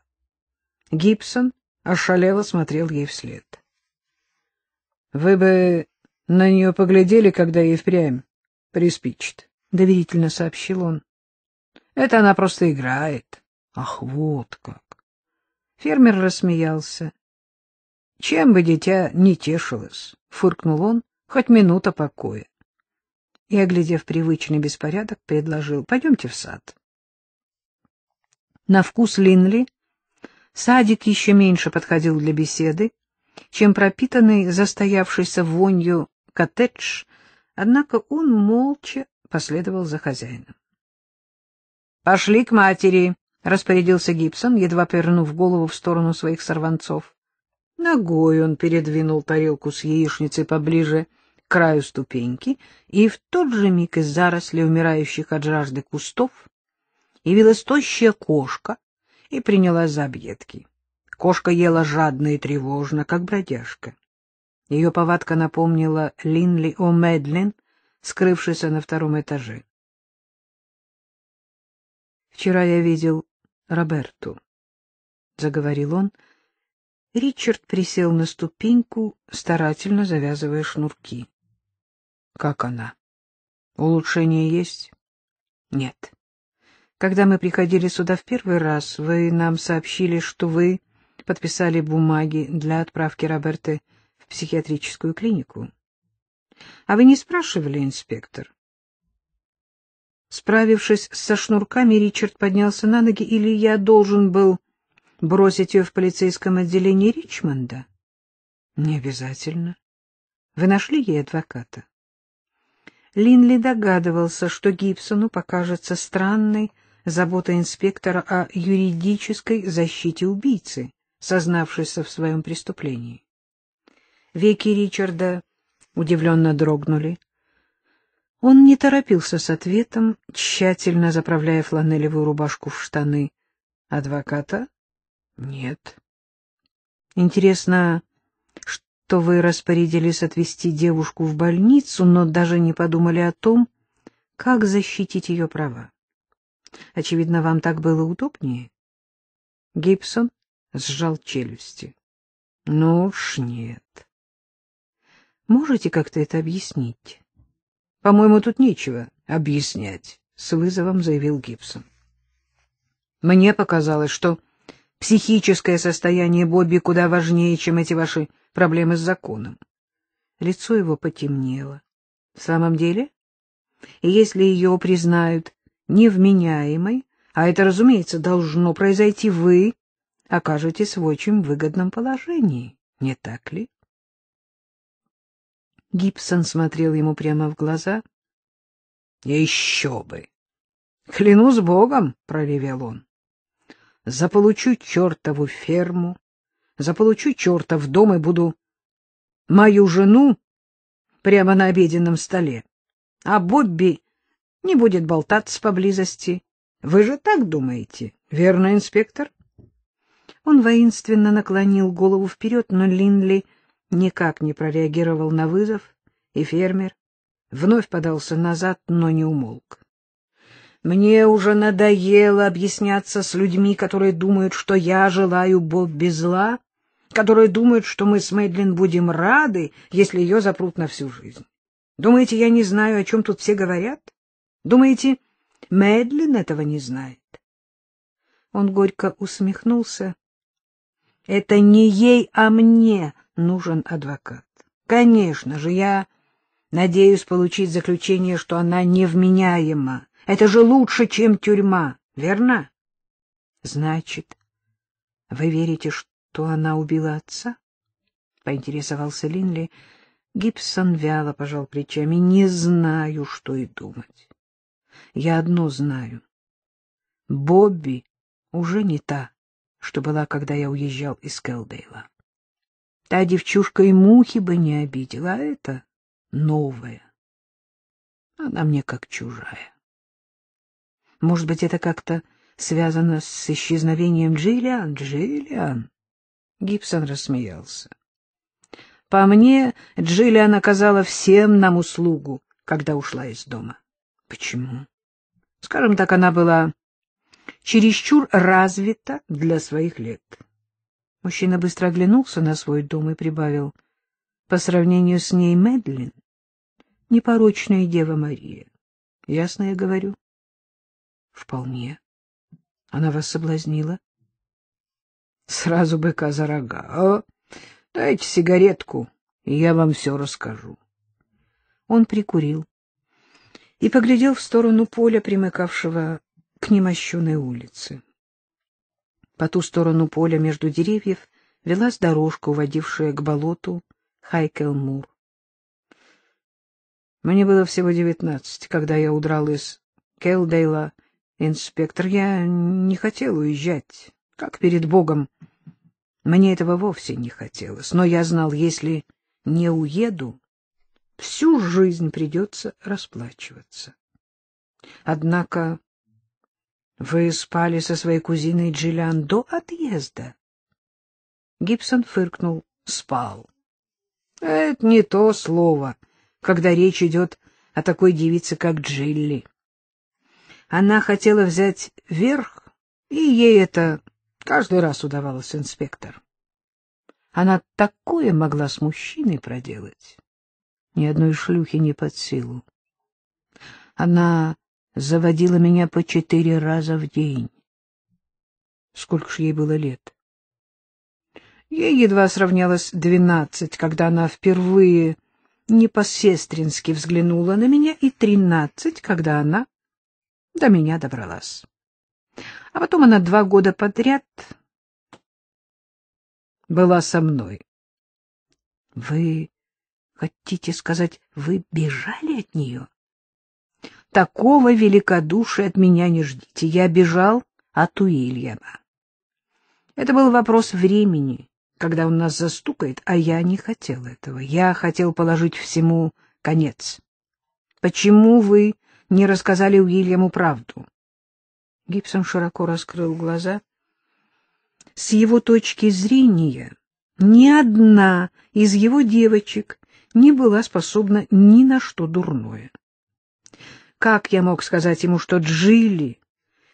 Гибсон ошалело смотрел ей вслед. — Вы бы на нее поглядели, когда ей впрямь приспичит, — доверительно сообщил он. — Это она просто играет. — Ах, вот как! Фермер рассмеялся. — Чем бы дитя не тешилось, — фыркнул он, — хоть минута покоя. И, оглядев привычный беспорядок, предложил, — пойдемте в сад. На вкус Линли садик еще меньше подходил для беседы, чем пропитанный застоявшийся вонью коттедж Однако он молча последовал за хозяином. — Пошли к матери, — распорядился Гибсон, едва повернув голову в сторону своих сорванцов. Ногой он передвинул тарелку с яичницей поближе к краю ступеньки, и в тот же миг из зарослей умирающих от жажды кустов явилась тощая кошка и приняла за объедки. Кошка ела жадно и тревожно, как бродяжка. Ее повадка напомнила Линли о Медлин, скрывшейся на втором этаже. «Вчера я видел Роберту», — заговорил он. Ричард присел на ступеньку, старательно завязывая шнурки. «Как она? Улучшение есть?» «Нет. Когда мы приходили сюда в первый раз, вы нам сообщили, что вы подписали бумаги для отправки Роберты психиатрическую клинику. — А вы не спрашивали, инспектор? Справившись со шнурками, Ричард поднялся на ноги, или я должен был бросить ее в полицейском отделении Ричмонда? — Не обязательно. Вы нашли ей адвоката? Линли догадывался, что Гибсону покажется странной забота инспектора о юридической защите убийцы, сознавшейся в своем преступлении. Веки Ричарда удивленно дрогнули. Он не торопился с ответом, тщательно заправляя фланелевую рубашку в штаны. «Адвоката?» «Нет». «Интересно, что вы распорядились отвезти девушку в больницу, но даже не подумали о том, как защитить ее права. Очевидно, вам так было удобнее?» Гибсон сжал челюсти. «Ну уж нет». Можете как-то это объяснить? — По-моему, тут нечего объяснять, — с вызовом заявил Гибсон. Мне показалось, что психическое состояние Бобби куда важнее, чем эти ваши проблемы с законом. Лицо его потемнело. В самом деле? И если ее признают невменяемой, а это, разумеется, должно произойти, вы окажетесь в очень выгодном положении, не так ли? Гибсон смотрел ему прямо в глаза. — Еще бы! — Клянусь богом, — проревел он. — Заполучу чертову ферму, заполучу чертов дом и буду мою жену прямо на обеденном столе. А Бобби не будет болтаться поблизости. Вы же так думаете, верно, инспектор? Он воинственно наклонил голову вперед, но Линли никак не прореагировал на вызов, и фермер вновь подался назад, но не умолк. «Мне уже надоело объясняться с людьми, которые думают, что я желаю Бобби зла, которые думают, что мы с Мэдлин будем рады, если ее запрут на всю жизнь. Думаете, я не знаю, о чем тут все говорят? Думаете, Мэдлин этого не знает?» Он горько усмехнулся. «Это не ей, а мне нужен адвокат. Конечно же, я надеюсь получить заключение, что она невменяема. Это же лучше, чем тюрьма, верно? Значит, вы верите, что она убила отца? Поинтересовался Линли. Гибсон вяло пожал плечами. Не знаю, что и думать. Я одно знаю. Бобби уже не та, что была, когда я уезжал из Келдейла. Та девчушка и мухи бы не обидела, а это новая. Она мне как чужая. Может быть, это как-то связано с исчезновением Джиллиан? Джиллиан? Гибсон рассмеялся. По мне, Джиллиан оказала всем нам услугу, когда ушла из дома. Почему? Скажем так, она была чересчур развита для своих лет. Мужчина быстро оглянулся на свой дом и прибавил. По сравнению с ней Медлин — непорочная Дева Мария. Ясно я говорю? Вполне. Она вас соблазнила? Сразу быка за рога. А, дайте сигаретку, и я вам все расскажу. Он прикурил и поглядел в сторону поля, примыкавшего к немощенной улице. По ту сторону поля между деревьев велась дорожка, уводившая к болоту Хайкелмур. Мне было всего девятнадцать, когда я удрал из Келдейла. Инспектор, я не хотел уезжать, как перед Богом. Мне этого вовсе не хотелось, но я знал, если не уеду, всю жизнь придется расплачиваться. Однако вы спали со своей кузиной Джиллиан до отъезда? Гибсон фыркнул. Спал. Это не то слово, когда речь идет о такой девице, как Джилли. Она хотела взять верх, и ей это каждый раз удавалось, инспектор. Она такое могла с мужчиной проделать. Ни одной шлюхи не под силу. Она заводила меня по четыре раза в день. Сколько ж ей было лет? Ей едва сравнялось двенадцать, когда она впервые не взглянула на меня, и тринадцать, когда она до меня добралась. А потом она два года подряд была со мной. — Вы хотите сказать, вы бежали от нее? Такого великодушия от меня не ждите. Я бежал от Уильяма. Это был вопрос времени, когда он нас застукает, а я не хотел этого. Я хотел положить всему конец. Почему вы не рассказали Уильяму правду? Гибсон широко раскрыл глаза. С его точки зрения, ни одна из его девочек не была способна ни на что дурное. Как я мог сказать ему, что Джили,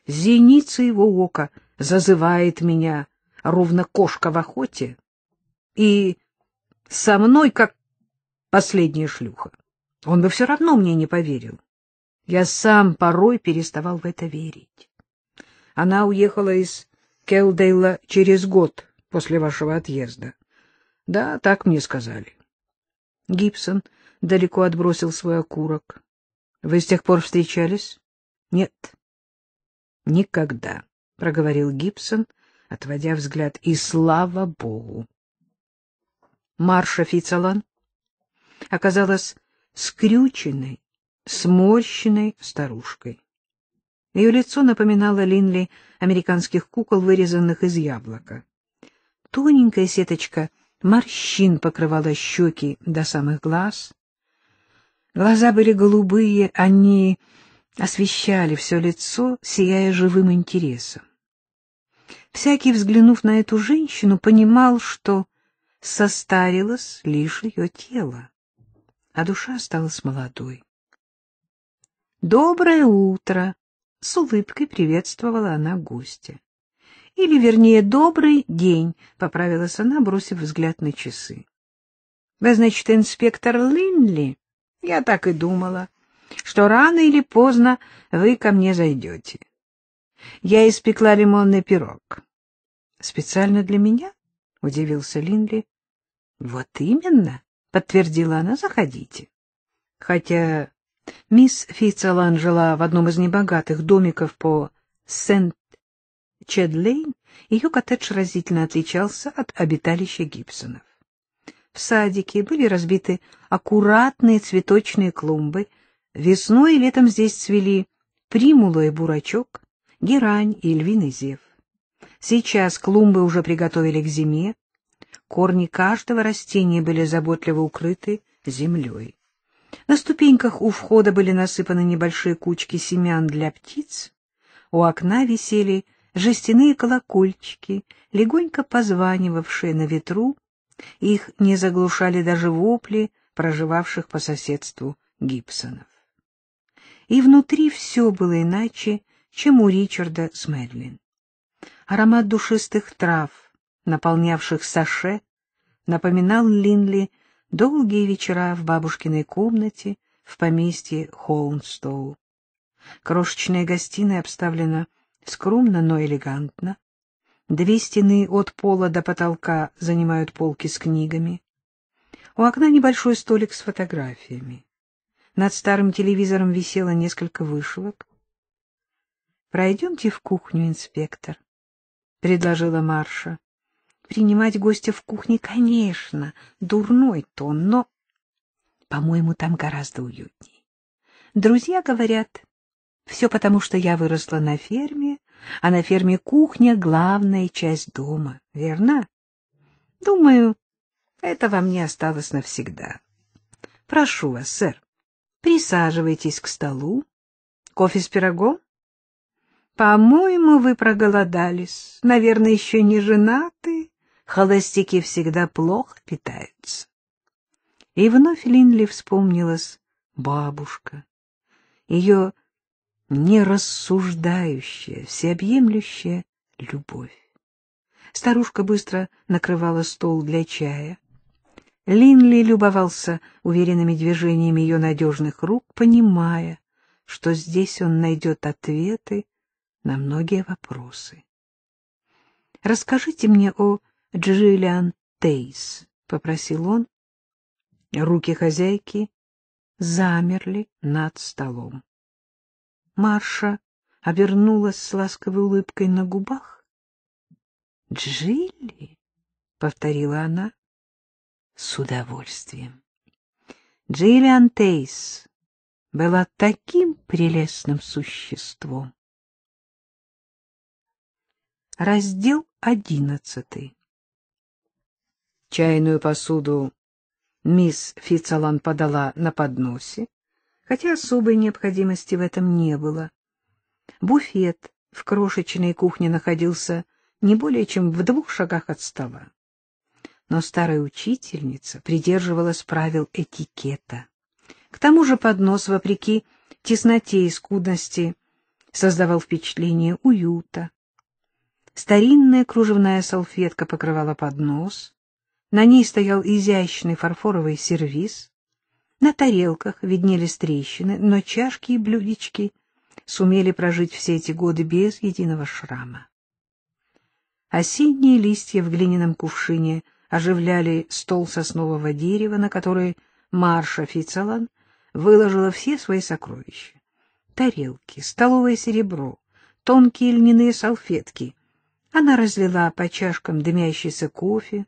зеница его ока, зазывает меня, ровно кошка в охоте, и со мной, как последняя шлюха? Он бы все равно мне не поверил. Я сам порой переставал в это верить. Она уехала из Келдейла через год после вашего отъезда. Да, так мне сказали. Гибсон далеко отбросил свой окурок. — Вы с тех пор встречались? — Нет. — Никогда, — проговорил Гибсон, отводя взгляд. — И слава богу! Марша Фицалан оказалась скрюченной, сморщенной старушкой. Ее лицо напоминало Линли американских кукол, вырезанных из яблока. Тоненькая сеточка морщин покрывала щеки до самых глаз. Глаза были голубые, они освещали все лицо, сияя живым интересом. Всякий, взглянув на эту женщину, понимал, что состарилось лишь ее тело, а душа осталась молодой. «Доброе утро!» — с улыбкой приветствовала она гостя. «Или, вернее, добрый день!» — поправилась она, бросив взгляд на часы. «Вы, значит, инспектор Линли?» Я так и думала, что рано или поздно вы ко мне зайдете. Я испекла лимонный пирог. — Специально для меня? — удивился Линли. — Вот именно, — подтвердила она, — заходите. Хотя мисс Фицелан жила в одном из небогатых домиков по Сент-Чедлейн, ее коттедж разительно отличался от обиталища Гибсонов. В садике были разбиты аккуратные цветочные клумбы. Весной и летом здесь цвели примула и бурачок, герань и львиный зев. Сейчас клумбы уже приготовили к зиме. Корни каждого растения были заботливо укрыты землей. На ступеньках у входа были насыпаны небольшие кучки семян для птиц. У окна висели жестяные колокольчики, легонько позванивавшие на ветру, их не заглушали даже вопли проживавших по соседству Гибсонов. И внутри все было иначе, чем у Ричарда с Мэдлин. Аромат душистых трав, наполнявших саше, напоминал Линли долгие вечера в бабушкиной комнате в поместье Холмстоу. Крошечная гостиная обставлена скромно, но элегантно. Две стены от пола до потолка занимают полки с книгами. У окна небольшой столик с фотографиями. Над старым телевизором висело несколько вышивок. «Пройдемте в кухню, инспектор», — предложила Марша. «Принимать гостя в кухне, конечно, дурной тон, но, по-моему, там гораздо уютней. Друзья говорят, все потому, что я выросла на ферме, а на ферме кухня — главная часть дома, верно? Думаю, это вам не осталось навсегда. Прошу вас, сэр, присаживайтесь к столу. Кофе с пирогом? По-моему, вы проголодались. Наверное, еще не женаты. Холостяки всегда плохо питаются. И вновь Линли вспомнилась бабушка. Ее нерассуждающая, всеобъемлющая любовь. Старушка быстро накрывала стол для чая. Линли любовался уверенными движениями ее надежных рук, понимая, что здесь он найдет ответы на многие вопросы. «Расскажите мне о Джиллиан Тейс», — попросил он. Руки хозяйки замерли над столом. Марша обернулась с ласковой улыбкой на губах. «Джилли?» — повторила она с удовольствием. Джиллиан Тейс была таким прелестным существом. Раздел одиннадцатый. Чайную посуду мисс Фицалан подала на подносе хотя особой необходимости в этом не было. Буфет в крошечной кухне находился не более чем в двух шагах от стола. Но старая учительница придерживалась правил этикета. К тому же поднос, вопреки тесноте и скудности, создавал впечатление уюта. Старинная кружевная салфетка покрывала поднос, на ней стоял изящный фарфоровый сервиз, на тарелках виднелись трещины, но чашки и блюдечки сумели прожить все эти годы без единого шрама. Осенние листья в глиняном кувшине оживляли стол соснового дерева, на который Марша Фицалан выложила все свои сокровища. Тарелки, столовое серебро, тонкие льняные салфетки. Она разлила по чашкам дымящийся кофе,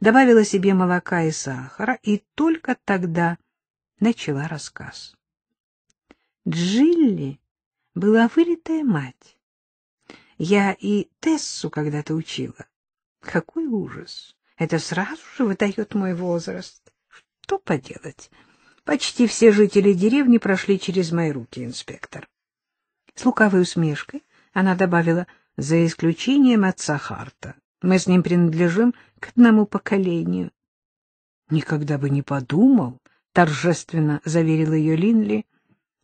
добавила себе молока и сахара, и только тогда начала рассказ. Джилли была вылитая мать. Я и Тессу когда-то учила. Какой ужас! Это сразу же выдает мой возраст. Что поделать? Почти все жители деревни прошли через мои руки, инспектор. С лукавой усмешкой она добавила, за исключением отца Харта. Мы с ним принадлежим к одному поколению. Никогда бы не подумал, — торжественно заверил ее Линли.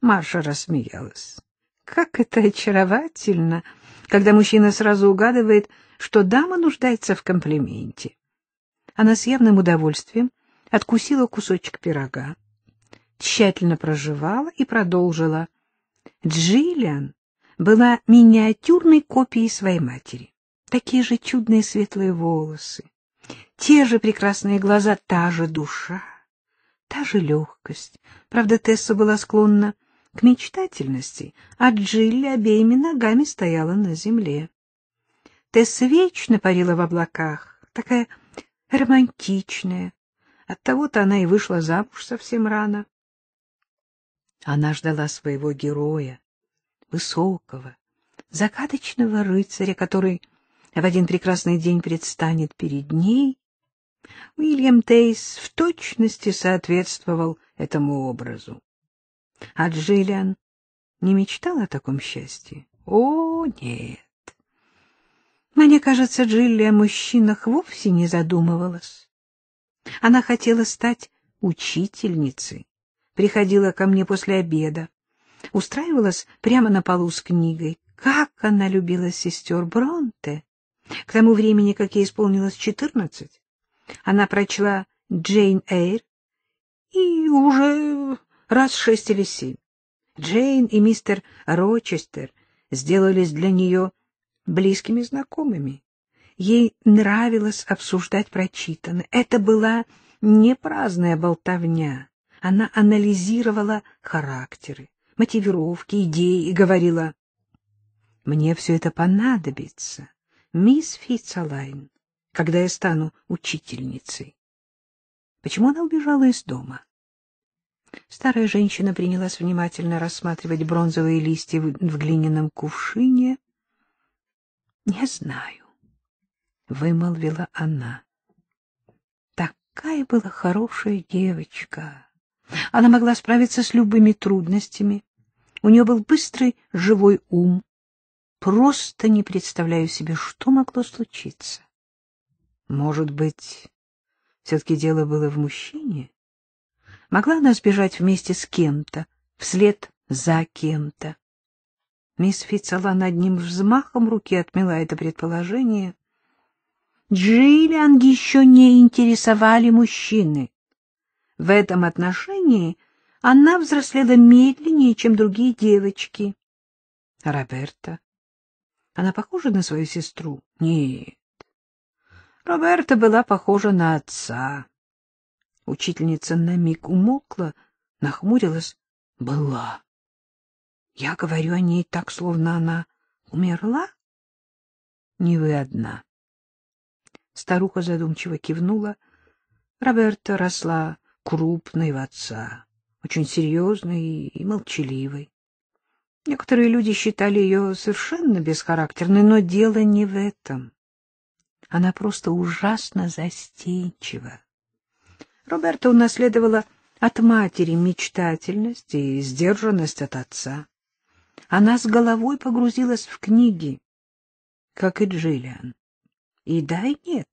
Маша рассмеялась. «Как это очаровательно, когда мужчина сразу угадывает, что дама нуждается в комплименте». Она с явным удовольствием откусила кусочек пирога, тщательно прожевала и продолжила. Джиллиан была миниатюрной копией своей матери. Такие же чудные светлые волосы, те же прекрасные глаза, та же душа та же легкость. Правда, Тесса была склонна к мечтательности, а Джилли обеими ногами стояла на земле. Тесса вечно парила в облаках, такая романтичная. Оттого-то она и вышла замуж совсем рано. Она ждала своего героя, высокого, загадочного рыцаря, который в один прекрасный день предстанет перед ней Уильям Тейс в точности соответствовал этому образу. А Джиллиан не мечтал о таком счастье? О, нет! Мне кажется, Джилли о мужчинах вовсе не задумывалась. Она хотела стать учительницей, приходила ко мне после обеда, устраивалась прямо на полу с книгой. Как она любила сестер Бронте! К тому времени, как ей исполнилось четырнадцать, она прочла «Джейн Эйр» и уже раз шесть или семь. Джейн и мистер Рочестер сделались для нее близкими знакомыми. Ей нравилось обсуждать прочитанное. Это была не праздная болтовня. Она анализировала характеры, мотивировки, идеи и говорила, «Мне все это понадобится, мисс Фитцалайн когда я стану учительницей. Почему она убежала из дома? Старая женщина принялась внимательно рассматривать бронзовые листья в глиняном кувшине. — Не знаю, — вымолвила она. — Такая была хорошая девочка. Она могла справиться с любыми трудностями. У нее был быстрый живой ум. Просто не представляю себе, что могло случиться. Может быть, все-таки дело было в мужчине? Могла она сбежать вместе с кем-то, вслед за кем-то? Мисс Фитцалан одним взмахом руки отмела это предположение. Джиллианги еще не интересовали мужчины. В этом отношении она взрослела медленнее, чем другие девочки. Роберта. Она похожа на свою сестру? Нет. Роберта была похожа на отца. Учительница на миг умокла, нахмурилась. Была. Я говорю о ней так, словно она умерла? Не вы одна. Старуха задумчиво кивнула. Роберта росла крупной в отца, очень серьезной и молчаливой. Некоторые люди считали ее совершенно бесхарактерной, но дело не в этом. Она просто ужасно застенчива. Роберта унаследовала от матери мечтательность и сдержанность от отца. Она с головой погрузилась в книги, как и Джиллиан. И да, и нет.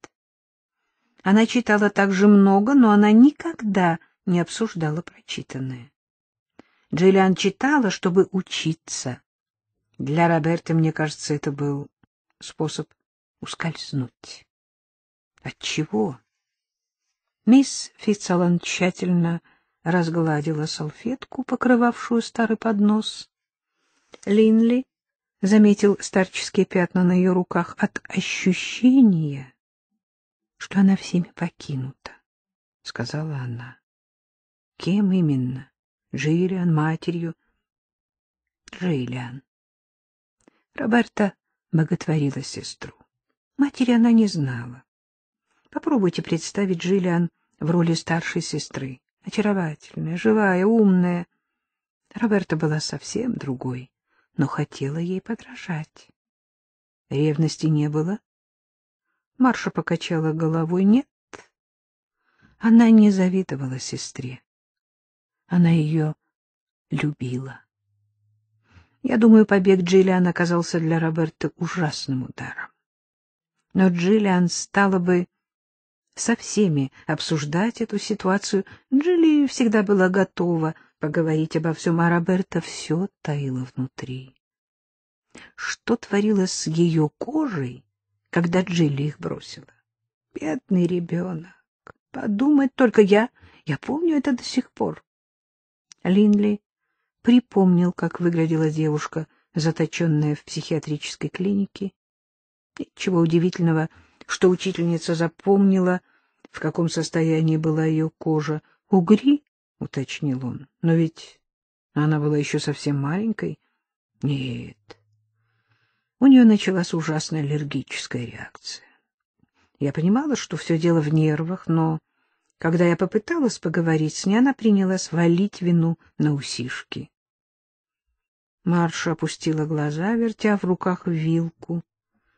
Она читала так же много, но она никогда не обсуждала прочитанное. Джиллиан читала, чтобы учиться. Для Роберта, мне кажется, это был способ ускользнуть. От чего? Мисс фицалан тщательно разгладила салфетку, покрывавшую старый поднос. Линли заметил старческие пятна на ее руках от ощущения, что она всеми покинута, — сказала она. — Кем именно? Джиллиан, матерью? — Джиллиан. Роберта боготворила сестру. Матери она не знала. Попробуйте представить Джиллиан в роли старшей сестры. Очаровательная, живая, умная. Роберта была совсем другой, но хотела ей подражать. Ревности не было? Марша покачала головой. Нет. Она не завидовала сестре. Она ее любила. Я думаю, побег Джиллиан оказался для Роберта ужасным ударом но Джиллиан стала бы со всеми обсуждать эту ситуацию. Джилли всегда была готова поговорить обо всем, а Роберта все таило внутри. Что творилось с ее кожей, когда Джилли их бросила? Бедный ребенок. Подумать только я. Я помню это до сих пор. Линли припомнил, как выглядела девушка, заточенная в психиатрической клинике. Ничего удивительного, что учительница запомнила, в каком состоянии была ее кожа. «Угри?» — уточнил он. «Но ведь она была еще совсем маленькой». «Нет». У нее началась ужасная аллергическая реакция. Я понимала, что все дело в нервах, но когда я попыталась поговорить с ней, она принялась валить вину на усишки. Марша опустила глаза, вертя в руках вилку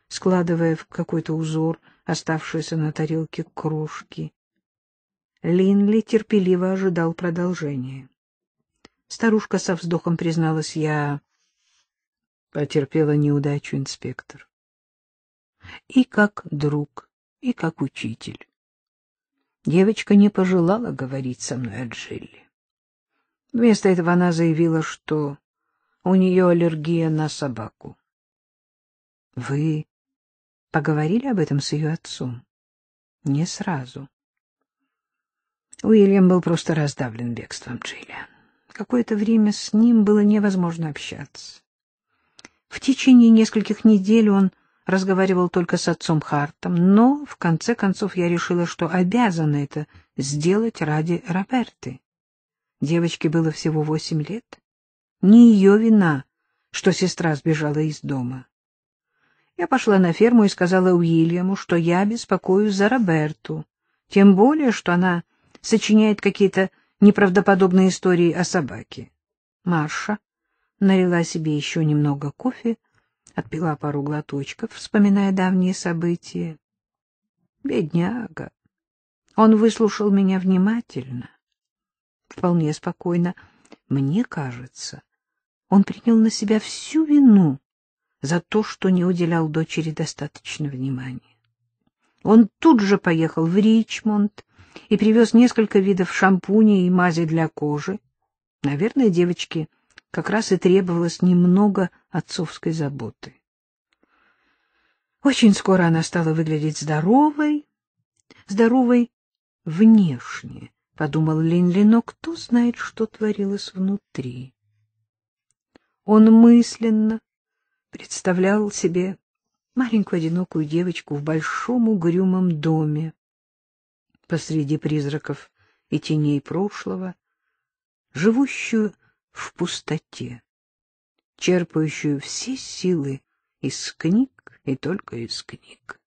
складывая в какой-то узор оставшиеся на тарелке крошки. Линли терпеливо ожидал продолжения. Старушка со вздохом призналась, я потерпела неудачу, инспектор. И как друг, и как учитель. Девочка не пожелала говорить со мной о Джилли. Вместо этого она заявила, что у нее аллергия на собаку. — Вы поговорили об этом с ее отцом? Не сразу. Уильям был просто раздавлен бегством Джиллиан. Какое-то время с ним было невозможно общаться. В течение нескольких недель он разговаривал только с отцом Хартом, но, в конце концов, я решила, что обязана это сделать ради Роберты. Девочке было всего восемь лет. Не ее вина, что сестра сбежала из дома. Я пошла на ферму и сказала Уильяму, что я беспокоюсь за Роберту, тем более, что она сочиняет какие-то неправдоподобные истории о собаке. Марша налила себе еще немного кофе, отпила пару глоточков, вспоминая давние события. Бедняга. Он выслушал меня внимательно, вполне спокойно. Мне кажется, он принял на себя всю вину за то, что не уделял дочери достаточно внимания. Он тут же поехал в Ричмонд и привез несколько видов шампуней и мази для кожи. Наверное, девочке как раз и требовалось немного отцовской заботы. Очень скоро она стала выглядеть здоровой, здоровой внешне, — подумал Линли, но кто знает, что творилось внутри. Он мысленно представлял себе маленькую одинокую девочку в большом угрюмом доме посреди призраков и теней прошлого, живущую в пустоте, черпающую все силы из книг и только из книг.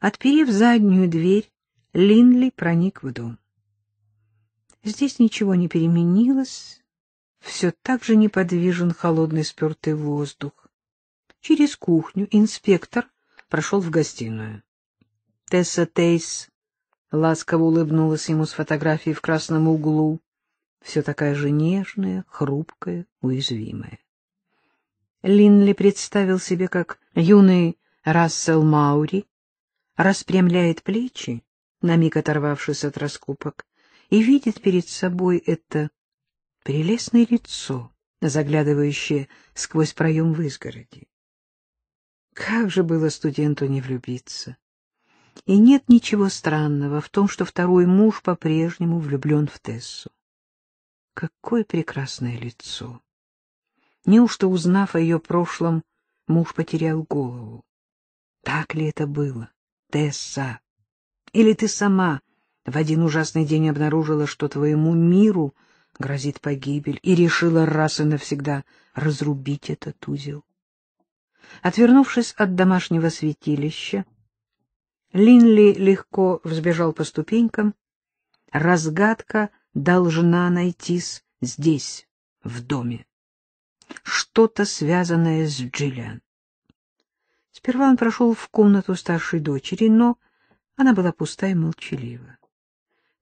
Отперев заднюю дверь, Линли проник в дом. Здесь ничего не переменилось, все так же неподвижен холодный спертый воздух. Через кухню инспектор прошел в гостиную. Тесса Тейс ласково улыбнулась ему с фотографией в красном углу, все такая же нежная, хрупкая, уязвимая. Линли представил себе, как юный Рассел Маури распрямляет плечи, на миг оторвавшись от раскупок, и видит перед собой это прелестное лицо, заглядывающее сквозь проем в изгороди. Как же было студенту не влюбиться! И нет ничего странного в том, что второй муж по-прежнему влюблен в Тессу. Какое прекрасное лицо! Неужто, узнав о ее прошлом, муж потерял голову? Так ли это было, Тесса? Или ты сама в один ужасный день обнаружила, что твоему миру — грозит погибель, и решила раз и навсегда разрубить этот узел. Отвернувшись от домашнего святилища, Линли легко взбежал по ступенькам. Разгадка должна найтись здесь, в доме. Что-то связанное с Джиллиан. Сперва он прошел в комнату старшей дочери, но она была пуста и молчалива.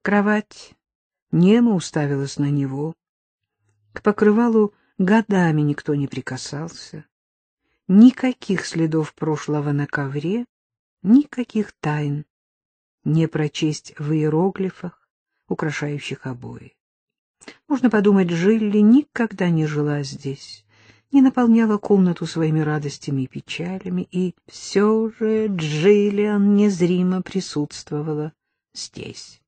Кровать Нема уставилась на него. К покрывалу годами никто не прикасался. Никаких следов прошлого на ковре, никаких тайн не прочесть в иероглифах, украшающих обои. Можно подумать, Жилли никогда не жила здесь, не наполняла комнату своими радостями и печалями, и все же Джиллиан незримо присутствовала здесь.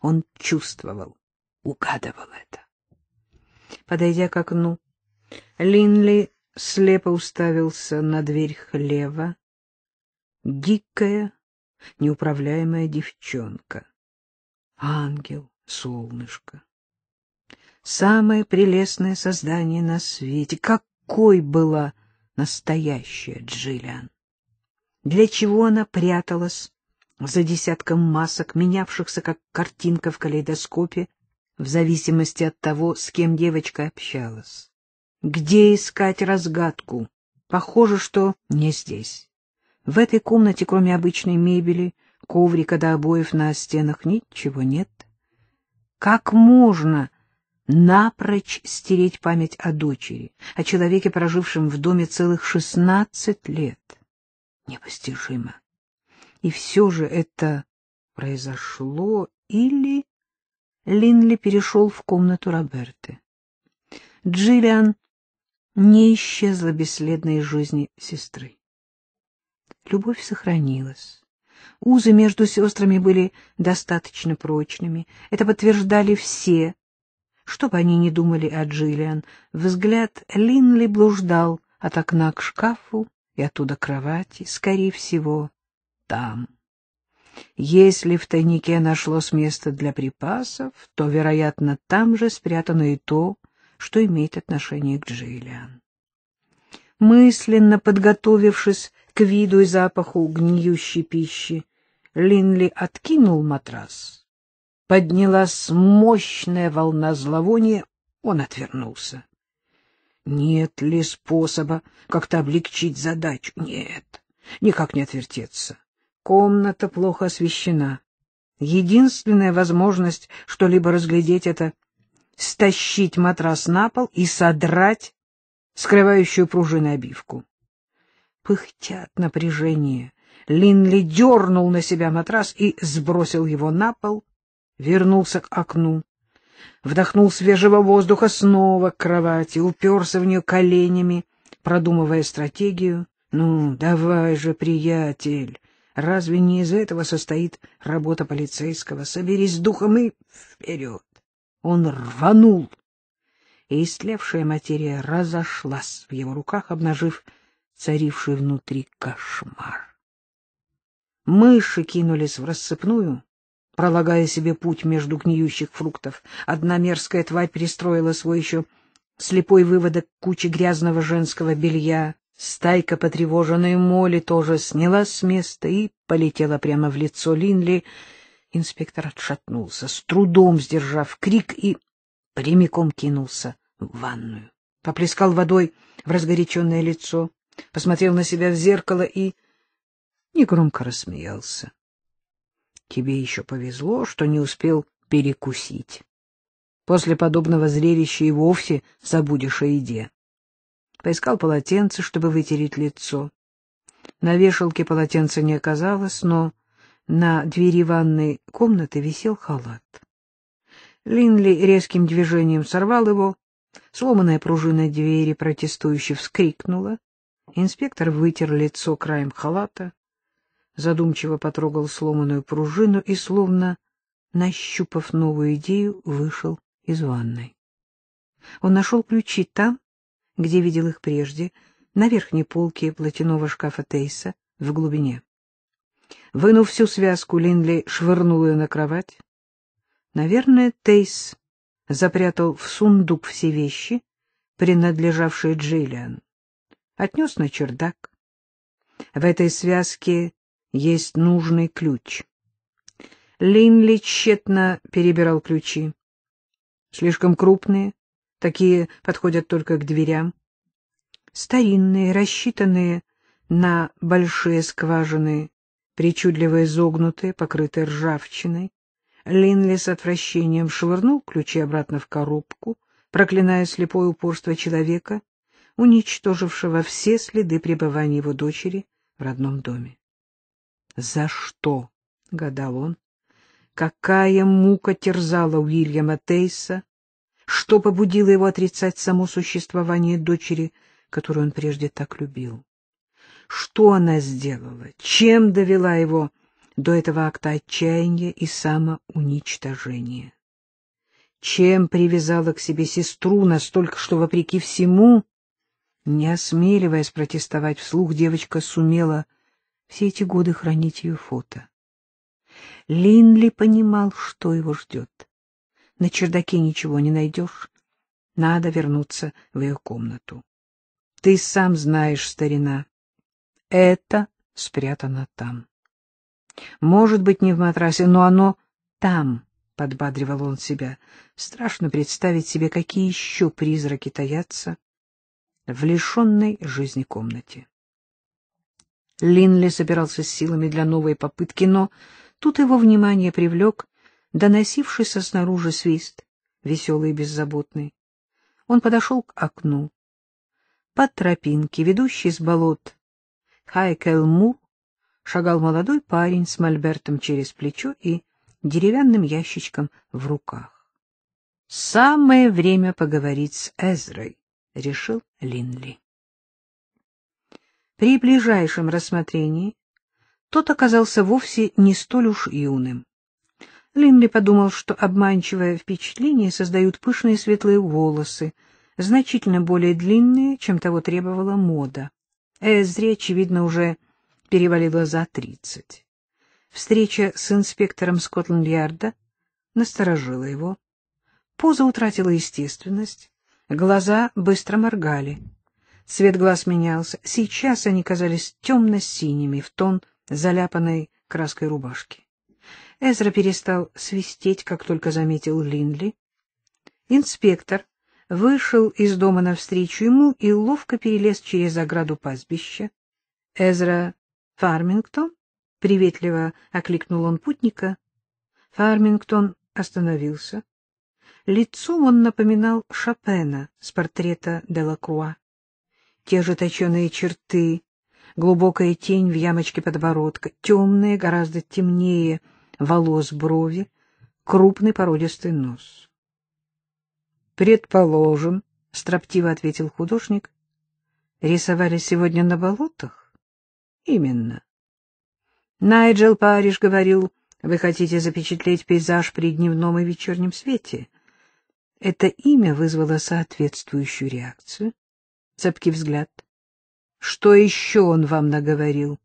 Он чувствовал, угадывал это. Подойдя к окну, Линли слепо уставился на дверь хлева. Дикая, неуправляемая девчонка. Ангел, солнышко. Самое прелестное создание на свете. Какой была настоящая Джиллиан? Для чего она пряталась за десятком масок, менявшихся как картинка в калейдоскопе, в зависимости от того, с кем девочка общалась. Где искать разгадку? Похоже, что не здесь. В этой комнате, кроме обычной мебели, коврика до обоев на стенах, ничего нет. Как можно напрочь стереть память о дочери, о человеке, прожившем в доме целых шестнадцать лет? Непостижимо. И все же это произошло или... Линли перешел в комнату Роберты. Джиллиан не исчезла бесследно из жизни сестры. Любовь сохранилась. Узы между сестрами были достаточно прочными. Это подтверждали все, что бы они ни думали о Джиллиан. Взгляд Линли блуждал от окна к шкафу и оттуда к кровати. Скорее всего, там. Если в тайнике нашлось место для припасов, то, вероятно, там же спрятано и то, что имеет отношение к Джиллиан. Мысленно подготовившись к виду и запаху гниющей пищи, Линли откинул матрас. Поднялась мощная волна зловония, он отвернулся. Нет ли способа как-то облегчить задачу? Нет, никак не отвертеться. Комната плохо освещена. Единственная возможность что-либо разглядеть — это стащить матрас на пол и содрать скрывающую пружину обивку. Пыхтя от напряжения, Линли дернул на себя матрас и сбросил его на пол, вернулся к окну, вдохнул свежего воздуха снова к кровати, уперся в нее коленями, продумывая стратегию. «Ну, давай же, приятель, Разве не из этого состоит работа полицейского? Соберись духом и вперед! Он рванул, и истлевшая материя разошлась в его руках, обнажив царивший внутри кошмар. Мыши кинулись в рассыпную, пролагая себе путь между гниющих фруктов. Одна мерзкая тварь перестроила свой еще слепой выводок кучи грязного женского белья. Стайка, потревоженная Молли, тоже снялась с места и полетела прямо в лицо Линли. Инспектор отшатнулся, с трудом сдержав крик, и прямиком кинулся в ванную. Поплескал водой в разгоряченное лицо, посмотрел на себя в зеркало и негромко рассмеялся. — Тебе еще повезло, что не успел перекусить. После подобного зрелища и вовсе забудешь о еде поискал полотенце, чтобы вытереть лицо. На вешалке полотенца не оказалось, но на двери ванной комнаты висел халат. Линли резким движением сорвал его. Сломанная пружина двери протестующе вскрикнула. Инспектор вытер лицо краем халата, задумчиво потрогал сломанную пружину и, словно нащупав новую идею, вышел из ванной. Он нашел ключи там, где видел их прежде, на верхней полке платяного шкафа Тейса, в глубине. Вынув всю связку, Линли швырнул ее на кровать. Наверное, Тейс запрятал в сундук все вещи, принадлежавшие Джиллиан. Отнес на чердак. В этой связке есть нужный ключ. Линли тщетно перебирал ключи. Слишком крупные, Такие подходят только к дверям. Старинные, рассчитанные на большие скважины, причудливо изогнутые, покрытые ржавчиной. Линли с отвращением швырнул ключи обратно в коробку, проклиная слепое упорство человека, уничтожившего все следы пребывания его дочери в родном доме. «За что?» — гадал он. «Какая мука терзала Уильяма Тейса, что побудило его отрицать само существование дочери, которую он прежде так любил? Что она сделала? Чем довела его до этого акта отчаяния и самоуничтожения? Чем привязала к себе сестру настолько, что, вопреки всему, не осмеливаясь протестовать вслух, девочка сумела все эти годы хранить ее фото. Линли понимал, что его ждет. На чердаке ничего не найдешь. Надо вернуться в ее комнату. Ты сам знаешь, старина, это спрятано там. Может быть, не в матрасе, но оно там, — подбадривал он себя. Страшно представить себе, какие еще призраки таятся в лишенной жизни комнате. Линли собирался с силами для новой попытки, но тут его внимание привлек доносившийся снаружи свист, веселый и беззаботный. Он подошел к окну. По тропинке, ведущей с болот Хайкелмур, шагал молодой парень с мольбертом через плечо и деревянным ящичком в руках. «Самое время поговорить с Эзрой», — решил Линли. При ближайшем рассмотрении тот оказался вовсе не столь уж юным. Линли подумал, что обманчивое впечатление создают пышные светлые волосы, значительно более длинные, чем того требовала мода. Эзри, очевидно, уже перевалила за тридцать. Встреча с инспектором Скотланд-Ярда насторожила его. Поза утратила естественность, глаза быстро моргали. Цвет глаз менялся. Сейчас они казались темно-синими в тон заляпанной краской рубашки. Эзра перестал свистеть, как только заметил Линли. Инспектор вышел из дома навстречу ему и ловко перелез через ограду пастбища. Эзра Фармингтон? — приветливо окликнул он путника. Фармингтон остановился. Лицо он напоминал Шопена с портрета Делакруа. Те же точеные черты, глубокая тень в ямочке подбородка, темные, гораздо темнее — волос, брови, крупный породистый нос. «Предположим», — строптиво ответил художник, — «рисовали сегодня на болотах?» «Именно». Найджел Париж говорил, «Вы хотите запечатлеть пейзаж при дневном и вечернем свете?» Это имя вызвало соответствующую реакцию. Цепкий взгляд. «Что еще он вам наговорил?»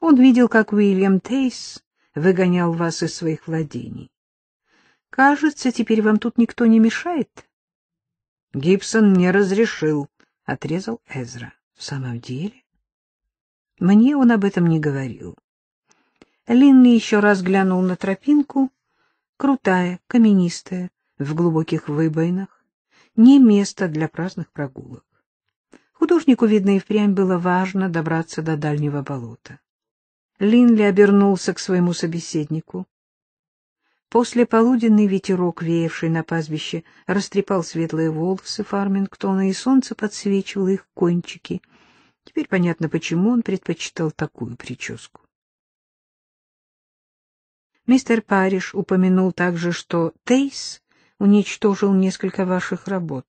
Он видел, как Уильям Тейс выгонял вас из своих владений. Кажется, теперь вам тут никто не мешает. Гибсон не разрешил, — отрезал Эзра. В самом деле? Мне он об этом не говорил. Линли еще раз глянул на тропинку. Крутая, каменистая, в глубоких выбоинах. Не место для праздных прогулок. Художнику, видно, и впрямь было важно добраться до дальнего болота. Линли обернулся к своему собеседнику. После полуденный ветерок, веявший на пастбище, растрепал светлые волосы Фармингтона, и солнце подсвечивало их кончики. Теперь понятно, почему он предпочитал такую прическу. Мистер Парриш упомянул также, что Тейс уничтожил несколько ваших работ.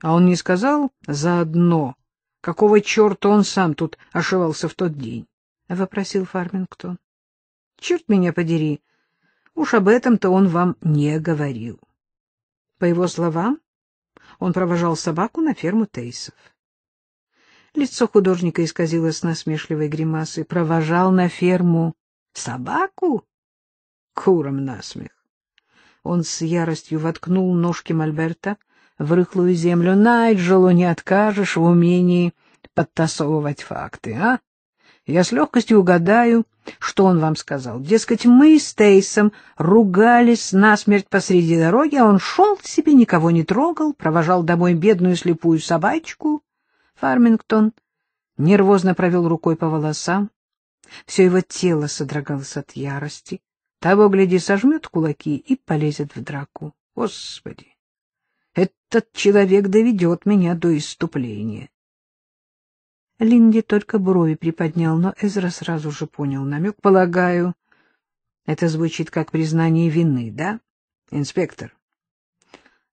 А он не сказал заодно, какого черта он сам тут ошивался в тот день? вопросил Фармингтон. — Черт меня подери! Уж об этом-то он вам не говорил. По его словам, он провожал собаку на ферму Тейсов. Лицо художника исказилось насмешливой гримасой. Провожал на ферму собаку? Куром насмех. Он с яростью воткнул ножки Мольберта в рыхлую землю. Найджелу не откажешь в умении подтасовывать факты, а? Я с легкостью угадаю, что он вам сказал. Дескать, мы с Тейсом ругались насмерть посреди дороги, а он шел к себе, никого не трогал, провожал домой бедную слепую собачку. Фармингтон нервозно провел рукой по волосам. Все его тело содрогалось от ярости. Того, гляди, сожмет кулаки и полезет в драку. Господи! Этот человек доведет меня до иступления. Линди только брови приподнял, но Эзра сразу же понял намек. Полагаю, это звучит как признание вины, да, инспектор?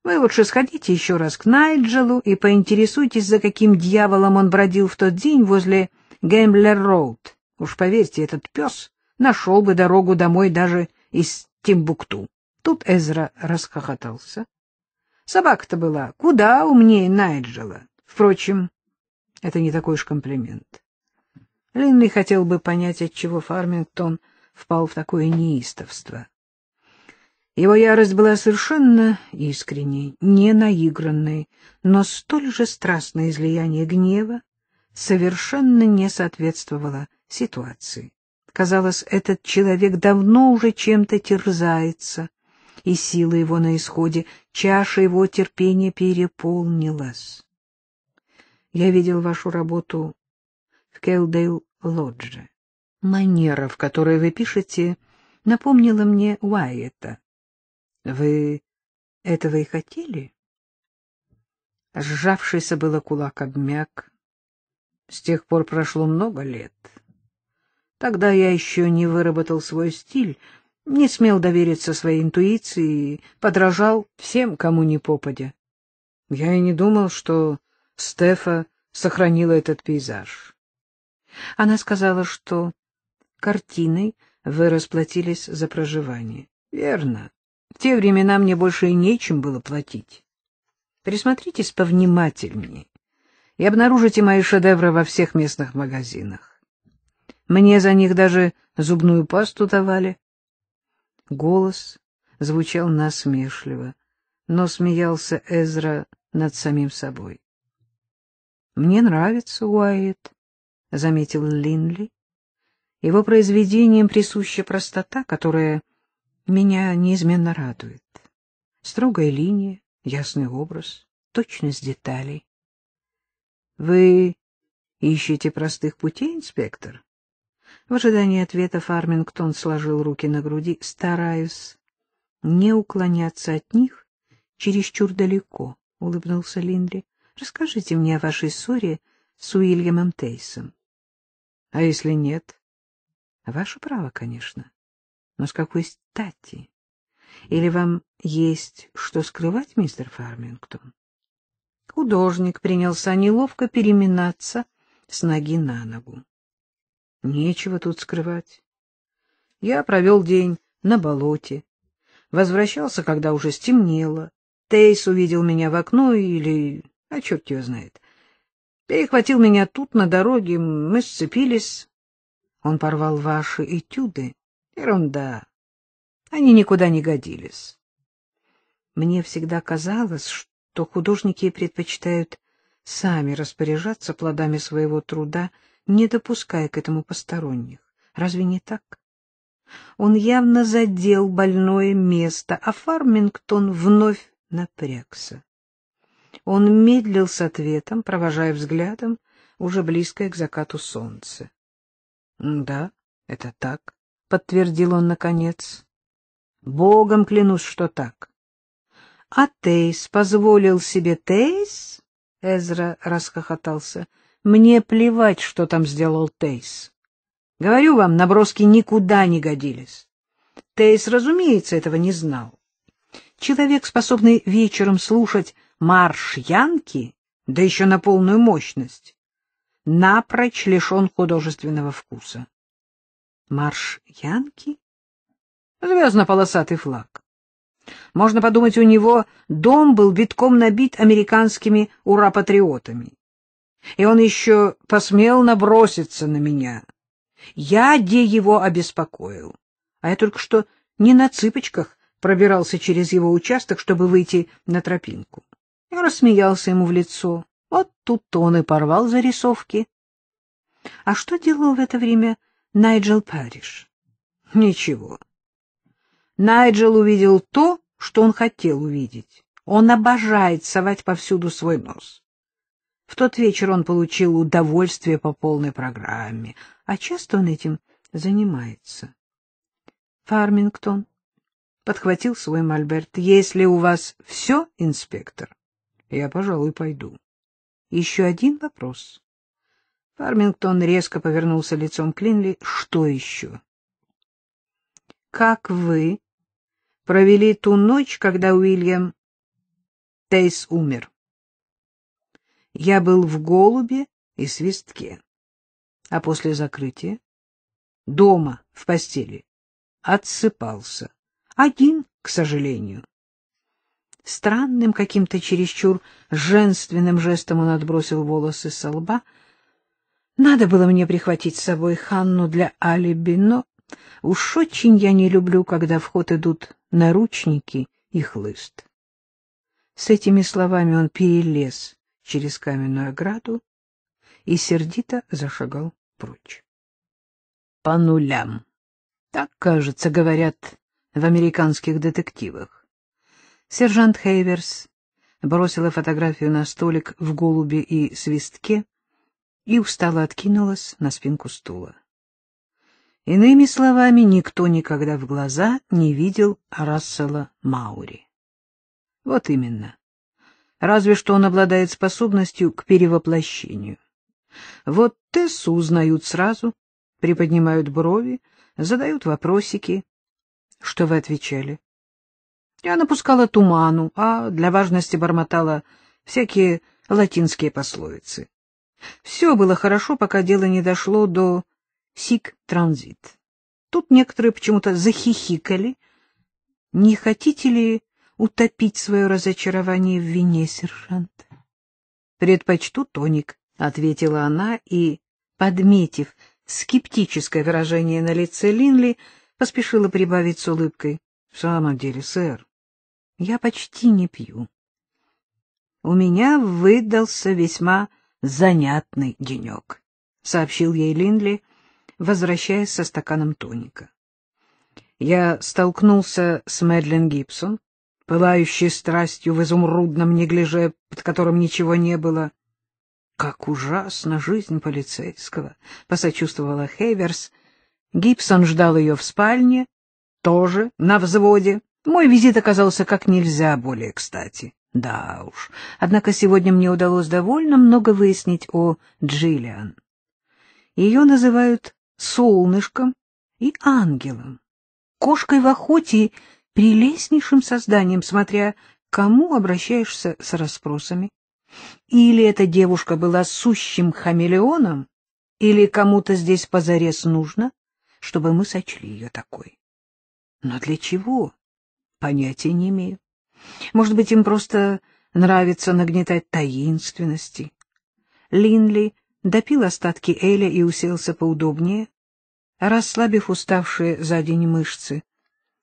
Вы лучше сходите еще раз к Найджелу и поинтересуйтесь, за каким дьяволом он бродил в тот день возле Гэмблер-Роуд. Уж поверьте, этот пес нашел бы дорогу домой даже из Тимбукту. Тут Эзра расхохотался. Собака-то была куда умнее Найджела. Впрочем, это не такой уж комплимент. Линли хотел бы понять, отчего Фармингтон впал в такое неистовство. Его ярость была совершенно искренней, не наигранной, но столь же страстное излияние гнева совершенно не соответствовало ситуации. Казалось, этот человек давно уже чем-то терзается, и сила его на исходе, чаша его терпения переполнилась. Я видел вашу работу в Келдейл-Лодже. Манера, в которой вы пишете, напомнила мне Уайета. Вы этого и хотели? Сжавшийся было кулак обмяк. С тех пор прошло много лет. Тогда я еще не выработал свой стиль, не смел довериться своей интуиции и подражал всем, кому не попадя. Я и не думал, что Стефа сохранила этот пейзаж. Она сказала, что картиной вы расплатились за проживание. Верно. В те времена мне больше и нечем было платить. Присмотритесь повнимательнее и обнаружите мои шедевры во всех местных магазинах. Мне за них даже зубную пасту давали. Голос звучал насмешливо, но смеялся Эзра над самим собой. Мне нравится Уайт, заметил Линли. Его произведениям присуща простота, которая меня неизменно радует. Строгая линия, ясный образ, точность деталей. Вы ищете простых путей, инспектор? В ожидании ответа Фармингтон сложил руки на груди, стараюсь не уклоняться от них чересчур далеко, улыбнулся Линли. Расскажите мне о вашей ссоре с Уильямом Тейсом. А если нет? Ваше право, конечно. Но с какой стати? Или вам есть что скрывать, мистер Фармингтон? Художник принялся неловко переминаться с ноги на ногу. Нечего тут скрывать. Я провел день на болоте. Возвращался, когда уже стемнело. Тейс увидел меня в окно или а черт ее знает. Перехватил меня тут, на дороге, мы сцепились. Он порвал ваши этюды. Ерунда. Они никуда не годились. Мне всегда казалось, что художники предпочитают сами распоряжаться плодами своего труда, не допуская к этому посторонних. Разве не так? Он явно задел больное место, а Фармингтон вновь напрягся. Он медлил с ответом, провожая взглядом уже близкое к закату солнце. — Да, это так, — подтвердил он наконец. — Богом клянусь, что так. — А Тейс позволил себе Тейс? — Эзра расхохотался. — Мне плевать, что там сделал Тейс. Говорю вам, наброски никуда не годились. Тейс, разумеется, этого не знал. Человек, способный вечером слушать марш Янки, да еще на полную мощность, напрочь лишен художественного вкуса. Марш Янки? Звездно-полосатый флаг. Можно подумать, у него дом был битком набит американскими ура-патриотами. И он еще посмел наброситься на меня. Я де его обеспокоил. А я только что не на цыпочках пробирался через его участок, чтобы выйти на тропинку и рассмеялся ему в лицо. Вот тут-то он и порвал зарисовки. А что делал в это время Найджел Париж? Ничего. Найджел увидел то, что он хотел увидеть. Он обожает совать повсюду свой нос. В тот вечер он получил удовольствие по полной программе, а часто он этим занимается. Фармингтон подхватил свой мольберт. — Если у вас все, инспектор, я, пожалуй, пойду. Еще один вопрос. Фармингтон резко повернулся лицом к Линли. Что еще? Как вы провели ту ночь, когда Уильям Тейс умер? Я был в голубе и свистке. А после закрытия? Дома, в постели. Отсыпался. Один, к сожалению. Странным каким-то чересчур женственным жестом он отбросил волосы со лба. Надо было мне прихватить с собой Ханну для алиби, но уж очень я не люблю, когда в ход идут наручники и хлыст. С этими словами он перелез через каменную ограду и сердито зашагал прочь. По нулям. Так, кажется, говорят в американских детективах. Сержант Хейверс бросила фотографию на столик в голубе и свистке и устало откинулась на спинку стула. Иными словами, никто никогда в глаза не видел Рассела Маури. Вот именно. Разве что он обладает способностью к перевоплощению. Вот Тессу узнают сразу, приподнимают брови, задают вопросики. Что вы отвечали? Я напускала туману, а для важности бормотала всякие латинские пословицы. Все было хорошо, пока дело не дошло до сик-транзит. Тут некоторые почему-то захихикали. Не хотите ли утопить свое разочарование в вине, сержант? Предпочту тоник, — ответила она и, подметив скептическое выражение на лице Линли, поспешила прибавить с улыбкой. — В самом деле, сэр, я почти не пью. У меня выдался весьма занятный денек, — сообщил ей Линдли, возвращаясь со стаканом тоника. Я столкнулся с Мэдлин Гибсон, пылающей страстью в изумрудном неглиже, под которым ничего не было. — Как ужасна жизнь полицейского! — посочувствовала Хейверс. Гибсон ждал ее в спальне, тоже на взводе. Мой визит оказался как нельзя более кстати. Да уж. Однако сегодня мне удалось довольно много выяснить о Джиллиан. Ее называют солнышком и ангелом, кошкой в охоте и прелестнейшим созданием, смотря кому обращаешься с расспросами. Или эта девушка была сущим хамелеоном, или кому-то здесь позарез нужно, чтобы мы сочли ее такой. Но для чего? Понятия не имею. Может быть, им просто нравится нагнетать таинственности. Линли допил остатки Эля и уселся поудобнее, расслабив уставшие за день мышцы.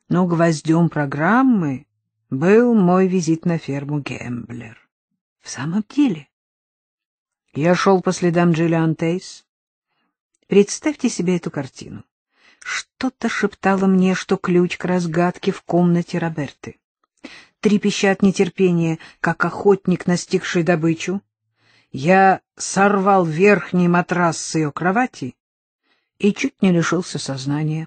Но гвоздем программы был мой визит на ферму Гемблер. В самом деле. Я шел по следам Джиллиан Тейс. Представьте себе эту картину. Что-то шептало мне, что ключ к разгадке в комнате Роберты. Трепеща от нетерпения, как охотник, настигший добычу, я сорвал верхний матрас с ее кровати и чуть не лишился сознания.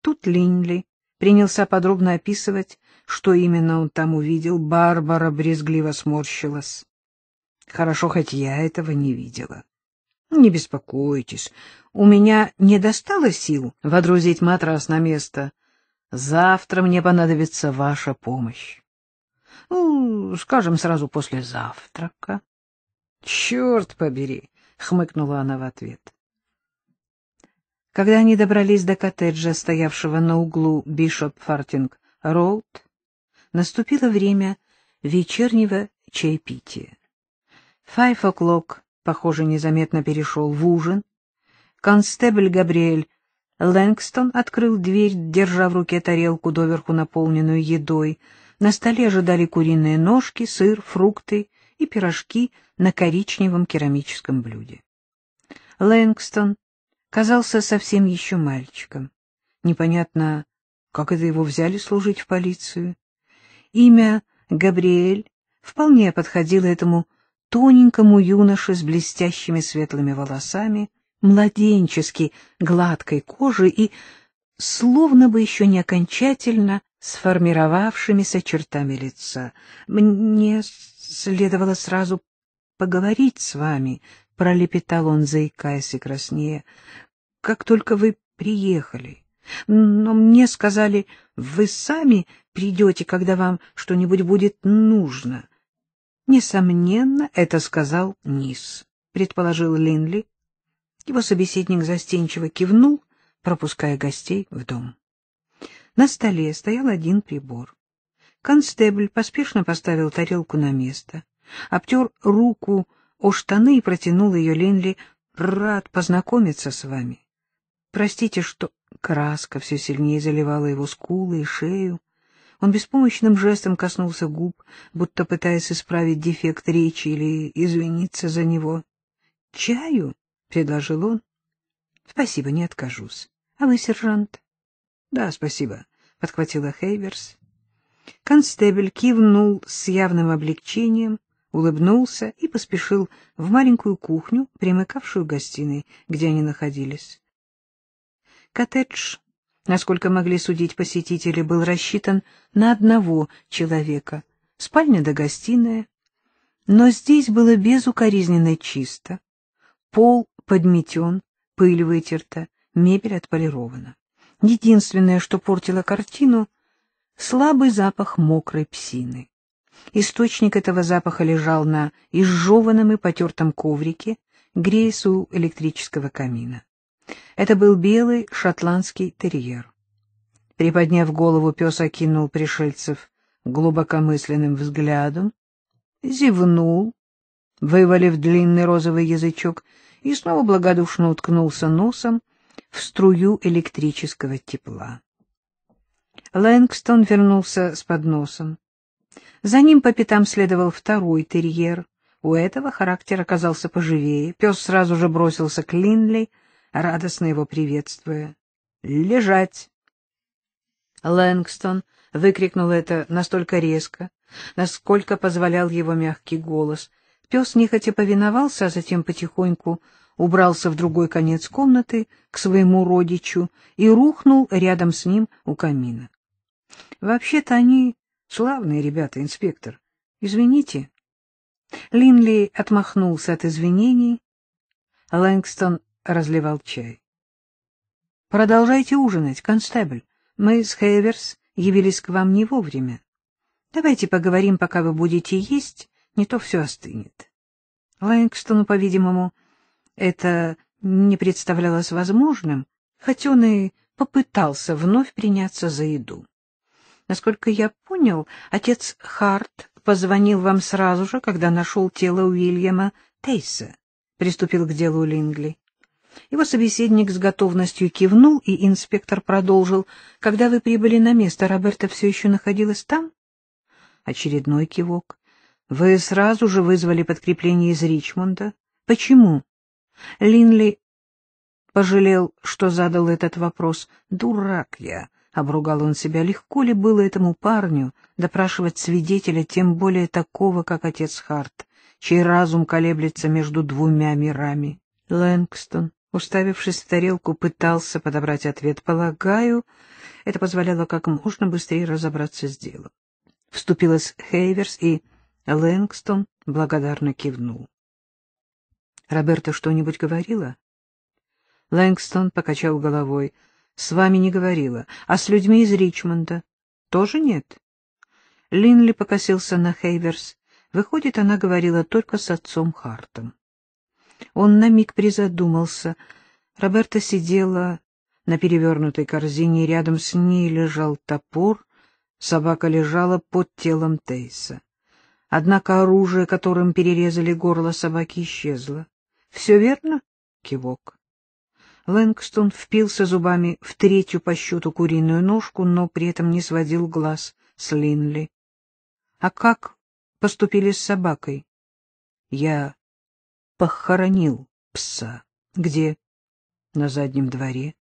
Тут Линли принялся подробно описывать, что именно он там увидел. Барбара брезгливо сморщилась. Хорошо, хоть я этого не видела. Не беспокойтесь, у меня не достало сил водрузить матрас на место. Завтра мне понадобится ваша помощь. Ну, скажем, сразу после завтрака. Черт побери, хмыкнула она в ответ. Когда они добрались до коттеджа, стоявшего на углу Бишоп-Фартинг-Роуд, наступило время вечернего чаепития. Five o'clock похоже, незаметно перешел в ужин. Констебль Габриэль Лэнгстон открыл дверь, держа в руке тарелку, доверху наполненную едой. На столе ожидали куриные ножки, сыр, фрукты и пирожки на коричневом керамическом блюде. Лэнгстон казался совсем еще мальчиком. Непонятно, как это его взяли служить в полицию. Имя Габриэль вполне подходило этому тоненькому юноше с блестящими светлыми волосами, младенчески гладкой кожей и словно бы еще не окончательно сформировавшимися чертами лица. «Мне следовало сразу поговорить с вами», — пролепетал он, заикаясь и краснея, — «как только вы приехали. Но мне сказали, вы сами придете, когда вам что-нибудь будет нужно. Несомненно, это сказал Низ, предположил Линли. Его собеседник застенчиво кивнул, пропуская гостей в дом. На столе стоял один прибор. Констебль поспешно поставил тарелку на место, обтер руку о штаны и протянул ее Линли. «Рад познакомиться с вами. Простите, что краска все сильнее заливала его скулы и шею. Он беспомощным жестом коснулся губ, будто пытаясь исправить дефект речи или извиниться за него. — Чаю? — предложил он. — Спасибо, не откажусь. — А вы, сержант? — Да, спасибо, — подхватила Хейверс. Констебель кивнул с явным облегчением, улыбнулся и поспешил в маленькую кухню, примыкавшую к гостиной, где они находились. Коттедж Насколько могли судить посетители, был рассчитан на одного человека. Спальня да гостиная. Но здесь было безукоризненно чисто. Пол подметен, пыль вытерта, мебель отполирована. Единственное, что портило картину — слабый запах мокрой псины. Источник этого запаха лежал на изжеванном и потертом коврике, греясь электрического камина. Это был белый шотландский терьер. Приподняв голову, пес окинул пришельцев глубокомысленным взглядом, зевнул, вывалив длинный розовый язычок, и снова благодушно уткнулся носом в струю электрического тепла. Лэнгстон вернулся с подносом. За ним по пятам следовал второй терьер. У этого характер оказался поживее. Пес сразу же бросился к Линли — радостно его приветствуя. «Лежать!» Лэнгстон выкрикнул это настолько резко, насколько позволял его мягкий голос. Пес нехотя повиновался, а затем потихоньку убрался в другой конец комнаты к своему родичу и рухнул рядом с ним у камина. — Вообще-то они славные ребята, инспектор. Извините. Линли отмахнулся от извинений. Лэнгстон разливал чай. — Продолжайте ужинать, констебль. Мы с Хейверс явились к вам не вовремя. Давайте поговорим, пока вы будете есть, не то все остынет. Лэнгстону, по-видимому, это не представлялось возможным, хоть он и попытался вновь приняться за еду. Насколько я понял, отец Харт позвонил вам сразу же, когда нашел тело Уильяма Тейса, — приступил к делу Лингли. Его собеседник с готовностью кивнул, и инспектор продолжил. — Когда вы прибыли на место, Роберта все еще находилась там? Очередной кивок. — Вы сразу же вызвали подкрепление из Ричмонда. — Почему? Линли пожалел, что задал этот вопрос. «Дурак я!» — обругал он себя. Легко ли было этому парню допрашивать свидетеля, тем более такого, как отец Харт, чей разум колеблется между двумя мирами? Лэнгстон, уставившись в тарелку, пытался подобрать ответ. Полагаю, это позволяло как можно быстрее разобраться с делом. Вступилась Хейверс, и Лэнгстон благодарно кивнул. «Роберта что-нибудь говорила?» Лэнгстон покачал головой. «С вами не говорила. А с людьми из Ричмонда?» «Тоже нет?» Линли покосился на Хейверс. Выходит, она говорила только с отцом Хартом. Он на миг призадумался. Роберта сидела на перевернутой корзине, рядом с ней лежал топор, собака лежала под телом Тейса. Однако оружие, которым перерезали горло собаки, исчезло. — Все верно? — кивок. Лэнгстон впился зубами в третью по счету куриную ножку, но при этом не сводил глаз с Линли. — А как поступили с собакой? — Я похоронил пса. Где? На заднем дворе.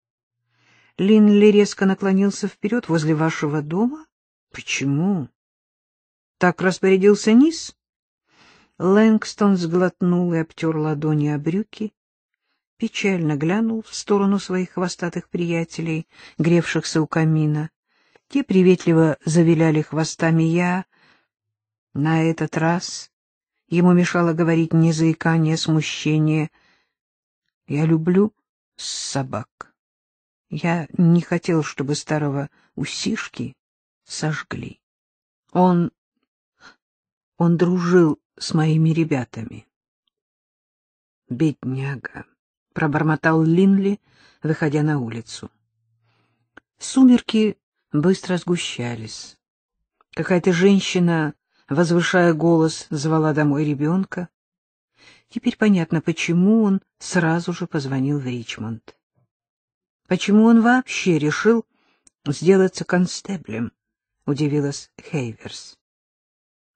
Линли резко наклонился вперед возле вашего дома. Почему? Так распорядился Низ? Лэнгстон сглотнул и обтер ладони о брюки, печально глянул в сторону своих хвостатых приятелей, гревшихся у камина. Те приветливо завиляли хвостами я. На этот раз Ему мешало говорить не заикание, а смущение. «Я люблю собак. Я не хотел, чтобы старого усишки сожгли. Он... он дружил с моими ребятами». «Бедняга», — пробормотал Линли, выходя на улицу. Сумерки быстро сгущались. Какая-то женщина возвышая голос, звала домой ребенка. Теперь понятно, почему он сразу же позвонил в Ричмонд. Почему он вообще решил сделаться констеблем, удивилась Хейверс.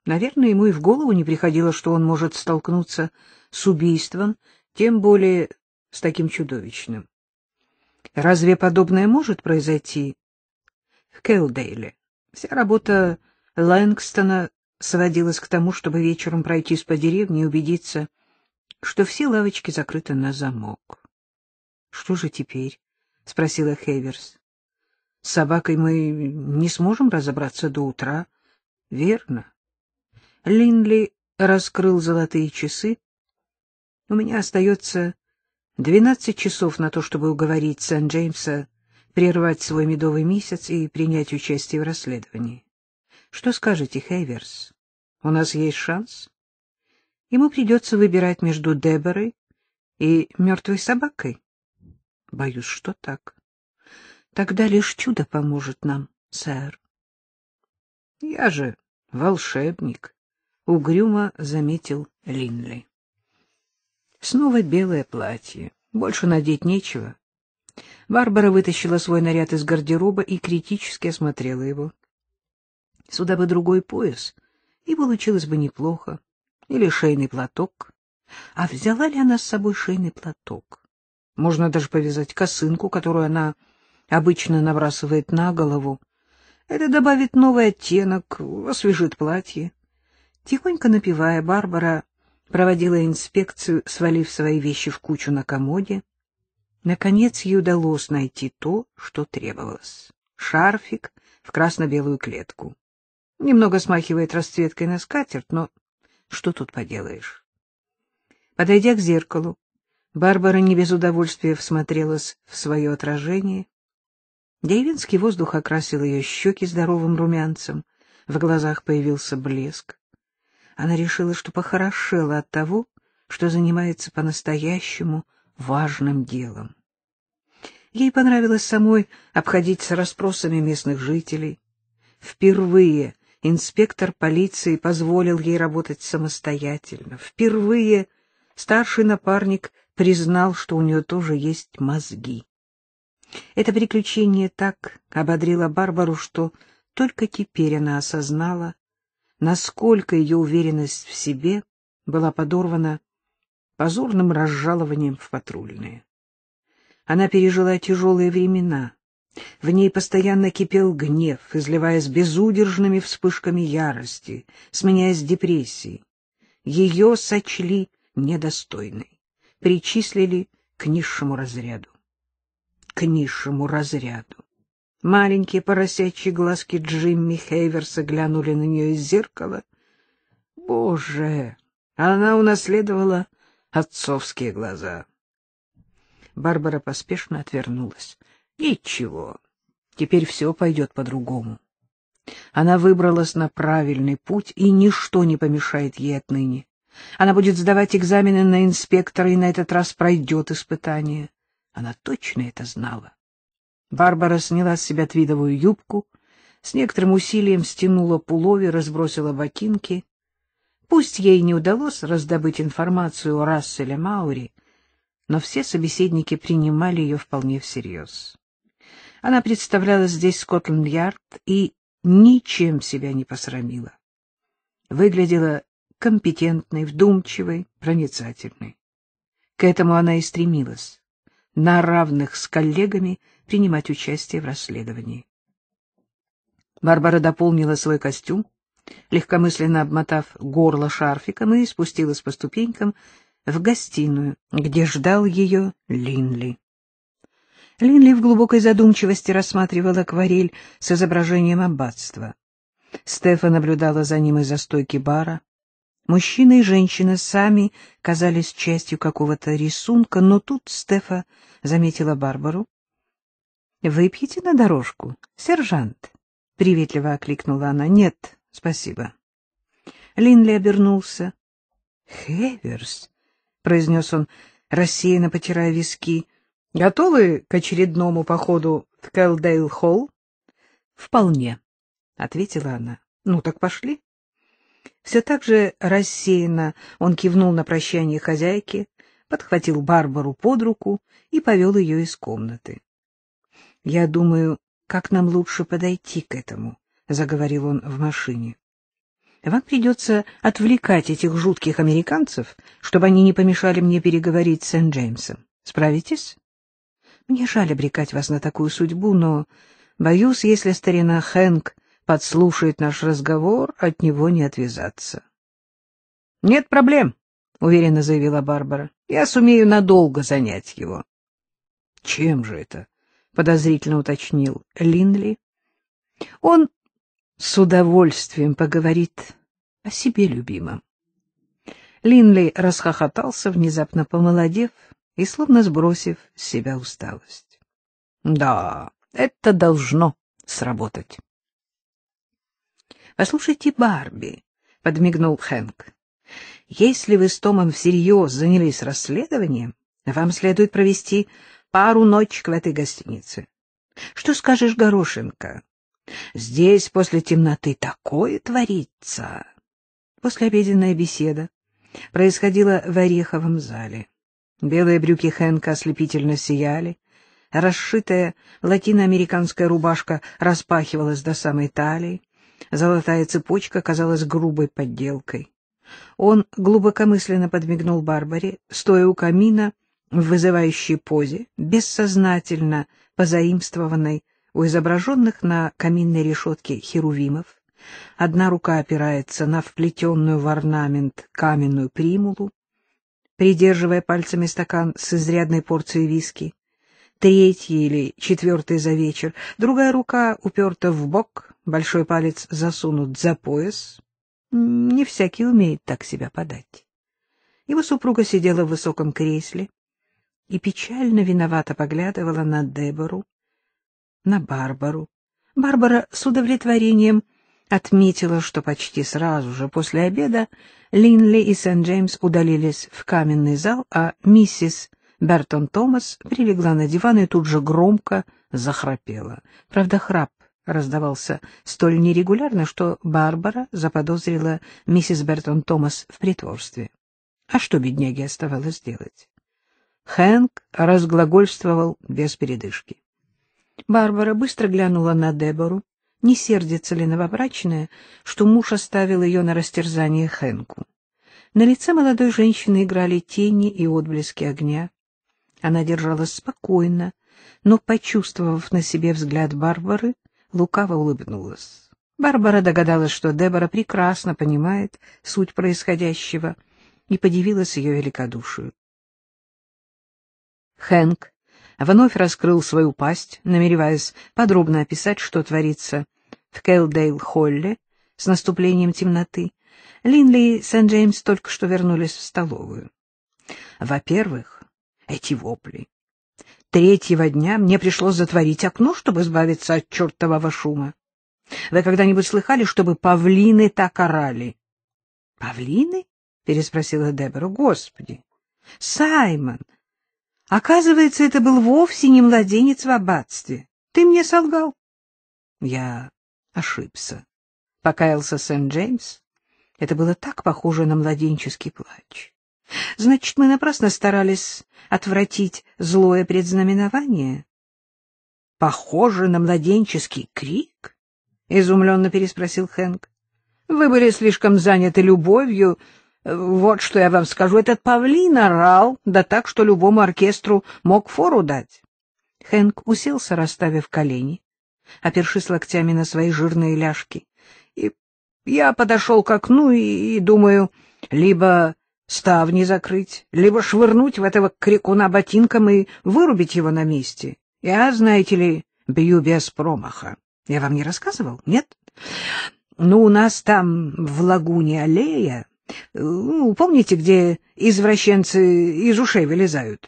Наверное, ему и в голову не приходило, что он может столкнуться с убийством, тем более с таким чудовищным. Разве подобное может произойти в Келдейле? Вся работа Лэнгстона сводилось к тому, чтобы вечером пройтись по деревне и убедиться, что все лавочки закрыты на замок. — Что же теперь? — спросила Хеверс. — С собакой мы не сможем разобраться до утра. — Верно. Линли раскрыл золотые часы. — У меня остается двенадцать часов на то, чтобы уговорить Сент-Джеймса прервать свой медовый месяц и принять участие в расследовании. Что скажете, Хейверс? У нас есть шанс? Ему придется выбирать между Деборой и мертвой собакой. Боюсь, что так. Тогда лишь чудо поможет нам, сэр. Я же волшебник, — угрюмо заметил Линли. Снова белое платье. Больше надеть нечего. Барбара вытащила свой наряд из гардероба и критически осмотрела его. Сюда бы другой пояс, и получилось бы неплохо. Или шейный платок. А взяла ли она с собой шейный платок? Можно даже повязать косынку, которую она обычно набрасывает на голову. Это добавит новый оттенок, освежит платье. Тихонько напевая, Барбара проводила инспекцию, свалив свои вещи в кучу на комоде. Наконец ей удалось найти то, что требовалось. Шарфик в красно-белую клетку. Немного смахивает расцветкой на скатерть, но что тут поделаешь? Подойдя к зеркалу, Барбара не без удовольствия всмотрелась в свое отражение. Деревенский воздух окрасил ее щеки здоровым румянцем, в глазах появился блеск. Она решила, что похорошела от того, что занимается по-настоящему важным делом. Ей понравилось самой обходить с расспросами местных жителей. Впервые Инспектор полиции позволил ей работать самостоятельно. Впервые старший напарник признал, что у нее тоже есть мозги. Это приключение так ободрило Барбару, что только теперь она осознала, насколько ее уверенность в себе была подорвана позорным разжалованием в патрульные. Она пережила тяжелые времена, в ней постоянно кипел гнев, изливаясь безудержными вспышками ярости, сменяясь депрессией. Ее сочли недостойной, причислили к низшему разряду. К низшему разряду. Маленькие поросячьи глазки Джимми Хейверса глянули на нее из зеркала. Боже, она унаследовала отцовские глаза. Барбара поспешно отвернулась. Ничего, теперь все пойдет по-другому. Она выбралась на правильный путь, и ничто не помешает ей отныне. Она будет сдавать экзамены на инспектора, и на этот раз пройдет испытание. Она точно это знала. Барбара сняла с себя твидовую юбку, с некоторым усилием стянула пулови, разбросила ботинки. Пусть ей не удалось раздобыть информацию о Расселе Маури, но все собеседники принимали ее вполне всерьез. Она представляла здесь Скотланд-Ярд и ничем себя не посрамила. Выглядела компетентной, вдумчивой, проницательной. К этому она и стремилась, на равных с коллегами принимать участие в расследовании. Барбара дополнила свой костюм, легкомысленно обмотав горло шарфиком, и спустилась по ступенькам в гостиную, где ждал ее Линли. Линли в глубокой задумчивости рассматривал акварель с изображением аббатства. Стефа наблюдала за ним из-за стойки бара. Мужчина и женщина сами казались частью какого-то рисунка, но тут Стефа заметила Барбару. — Выпьете на дорожку, сержант? — приветливо окликнула она. — Нет, спасибо. Линли обернулся. — Хеверс, — произнес он, рассеянно потирая виски, — Готовы к очередному походу в Кэлдейл-холл? — Вполне, — ответила она. — Ну так пошли. Все так же рассеянно он кивнул на прощание хозяйки, подхватил Барбару под руку и повел ее из комнаты. — Я думаю, как нам лучше подойти к этому, — заговорил он в машине. — Вам придется отвлекать этих жутких американцев, чтобы они не помешали мне переговорить с Сент-Джеймсом. Справитесь? Мне жаль обрекать вас на такую судьбу, но, боюсь, если старина Хэнк подслушает наш разговор, от него не отвязаться. — Нет проблем, — уверенно заявила Барбара. — Я сумею надолго занять его. — Чем же это? — подозрительно уточнил Линли. — Он с удовольствием поговорит о себе любимом. Линли расхохотался, внезапно помолодев и словно сбросив с себя усталость. Да, это должно сработать. Послушайте, Барби, подмигнул Хэнк. Если вы с Томом всерьез занялись расследованием, вам следует провести пару ночек в этой гостинице. Что скажешь, Горошенко? Здесь после темноты такое творится. После обеденной беседы происходила в Ореховом зале. Белые брюки Хэнка ослепительно сияли, расшитая латиноамериканская рубашка распахивалась до самой талии, золотая цепочка казалась грубой подделкой. Он глубокомысленно подмигнул Барбаре, стоя у камина в вызывающей позе, бессознательно позаимствованной у изображенных на каминной решетке херувимов. Одна рука опирается на вплетенную в орнамент каменную примулу, придерживая пальцами стакан с изрядной порцией виски. Третий или четвертый за вечер. Другая рука уперта в бок, большой палец засунут за пояс. Не всякий умеет так себя подать. Его супруга сидела в высоком кресле и печально виновато поглядывала на Дебору, на Барбару. Барбара с удовлетворением — отметила, что почти сразу же после обеда Линли и Сент-Джеймс удалились в каменный зал, а миссис Бертон Томас прилегла на диван и тут же громко захрапела. Правда, храп раздавался столь нерегулярно, что Барбара заподозрила миссис Бертон Томас в притворстве. А что бедняге оставалось делать? Хэнк разглагольствовал без передышки. Барбара быстро глянула на Дебору, не сердится ли новобрачная, что муж оставил ее на растерзание Хэнку. На лице молодой женщины играли тени и отблески огня. Она держалась спокойно, но, почувствовав на себе взгляд Барбары, лукаво улыбнулась. Барбара догадалась, что Дебора прекрасно понимает суть происходящего и подивилась ее великодушию. Хэнк вновь раскрыл свою пасть, намереваясь подробно описать, что творится в Келдейл-холле с наступлением темноты, Линли и Сент-Джеймс только что вернулись в столовую. Во-первых, эти вопли. Третьего дня мне пришлось затворить окно, чтобы избавиться от чертового шума. Вы когда-нибудь слыхали, чтобы павлины так орали? — Павлины? — переспросила Дебора. — Господи! — Саймон! Оказывается, это был вовсе не младенец в аббатстве. Ты мне солгал. — Я ошибся. Покаялся Сент-Джеймс. Это было так похоже на младенческий плач. Значит, мы напрасно старались отвратить злое предзнаменование? — Похоже на младенческий крик? — изумленно переспросил Хэнк. — Вы были слишком заняты любовью. Вот что я вам скажу. Этот павлин орал, да так, что любому оркестру мог фору дать. Хэнк уселся, расставив колени, опершись локтями на свои жирные ляжки. И я подошел к окну и, и думаю, либо ставни закрыть, либо швырнуть в этого крикуна ботинком и вырубить его на месте. Я, знаете ли, бью без промаха. Я вам не рассказывал, нет? Ну, у нас там в лагуне аллея, ну, помните, где извращенцы из ушей вылезают?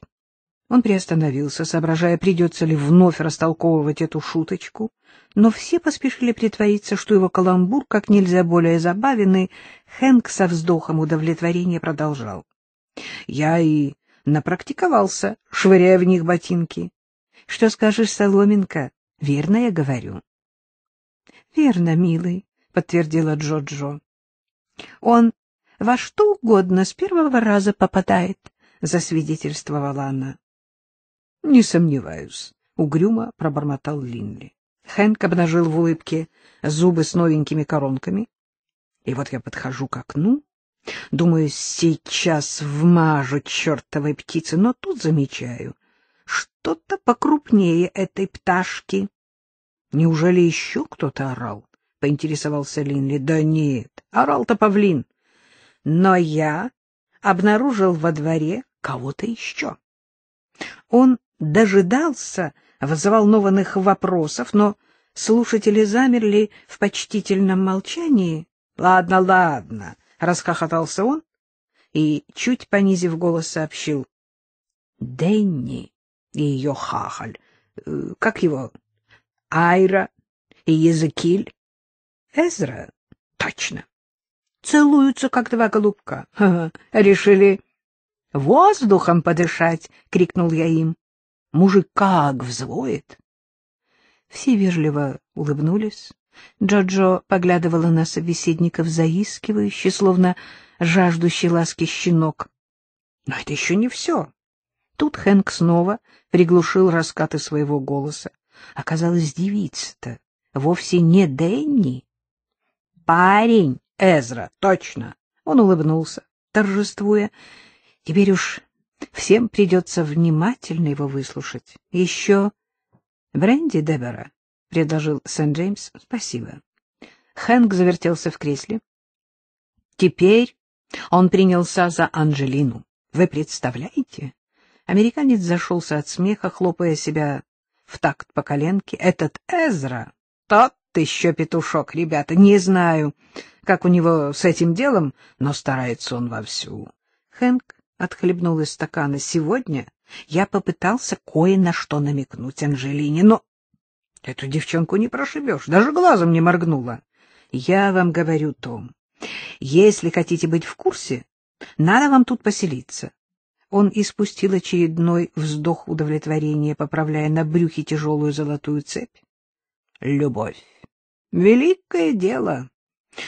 Он приостановился, соображая, придется ли вновь растолковывать эту шуточку, но все поспешили притвориться, что его каламбур как нельзя более забавен, и Хэнк со вздохом удовлетворения продолжал. «Я и напрактиковался, швыряя в них ботинки. Что скажешь, Соломенко, верно я говорю?» «Верно, милый», — подтвердила Джо-Джо. «Он во что угодно с первого раза попадает», — засвидетельствовала она. — Не сомневаюсь, — угрюмо пробормотал Линли. Хэнк обнажил в улыбке зубы с новенькими коронками. И вот я подхожу к окну, думаю, сейчас вмажу чертовой птицы, но тут замечаю что-то покрупнее этой пташки. — Неужели еще кто-то орал? — поинтересовался Линли. — Да нет, орал-то павлин. Но я обнаружил во дворе кого-то еще. Он дожидался взволнованных вопросов, но слушатели замерли в почтительном молчании. — Ладно, ладно, — расхохотался он и, чуть понизив голос, сообщил. — Денни и ее хахаль, э, как его, Айра и Языкиль, Эзра, точно, целуются, как два голубка. Решили воздухом подышать, — крикнул я им. Мужик как взвоет. Все вежливо улыбнулись. Джоджо поглядывала на собеседников заискивающе, словно жаждущий ласки щенок. Но это еще не все. Тут Хэнк снова приглушил раскаты своего голоса. Оказалось, девица-то вовсе не Дэнни. «Парень, Эзра, точно!» Он улыбнулся, торжествуя. «Теперь уж Всем придется внимательно его выслушать. Еще бренди Дебера, — предложил Сент-Джеймс. — Спасибо. Хэнк завертелся в кресле. Теперь он принялся за Анжелину. Вы представляете? Американец зашелся от смеха, хлопая себя в такт по коленке. Этот Эзра, тот еще петушок, ребята. Не знаю, как у него с этим делом, но старается он вовсю. Хэнк отхлебнул из стакана. Сегодня я попытался кое на что намекнуть Анжелине, но эту девчонку не прошибешь, даже глазом не моргнула. Я вам говорю, Том, если хотите быть в курсе, надо вам тут поселиться. Он испустил очередной вздох удовлетворения, поправляя на брюхе тяжелую золотую цепь. Любовь. Великое дело.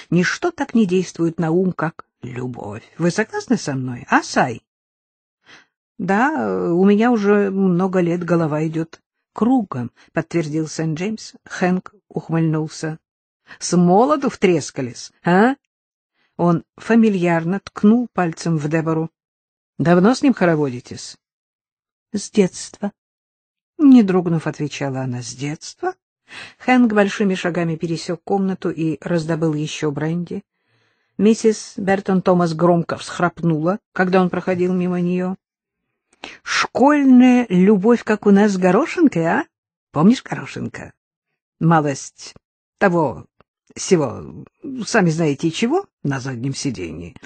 Ничто так не действует на ум, как любовь. Вы согласны со мной, Асай? — Да, у меня уже много лет голова идет кругом, — подтвердил Сент-Джеймс. Хэнк ухмыльнулся. — С молоду втрескались, а? Он фамильярно ткнул пальцем в Дебору. — Давно с ним хороводитесь? — С детства. Не дрогнув, отвечала она. — С детства? Хэнк большими шагами пересек комнату и раздобыл еще бренди. Миссис Бертон Томас громко всхрапнула, когда он проходил мимо нее. — Школьная любовь, как у нас с горошинкой, а? Помнишь горошинка? Малость того, всего, сами знаете чего, на заднем сидении.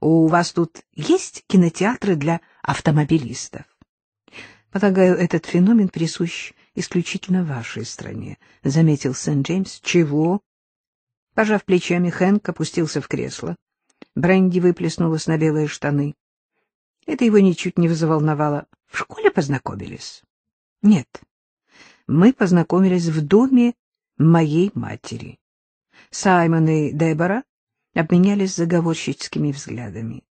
У вас тут есть кинотеатры для автомобилистов? Полагаю, этот феномен присущ исключительно вашей стране, — заметил Сент-Джеймс. — Чего? Пожав плечами, Хэнк опустился в кресло. Бренди выплеснулась на белые штаны. Это его ничуть не взволновало. В школе познакомились? Нет. Мы познакомились в доме моей матери. Саймон и Дебора обменялись заговорщическими взглядами.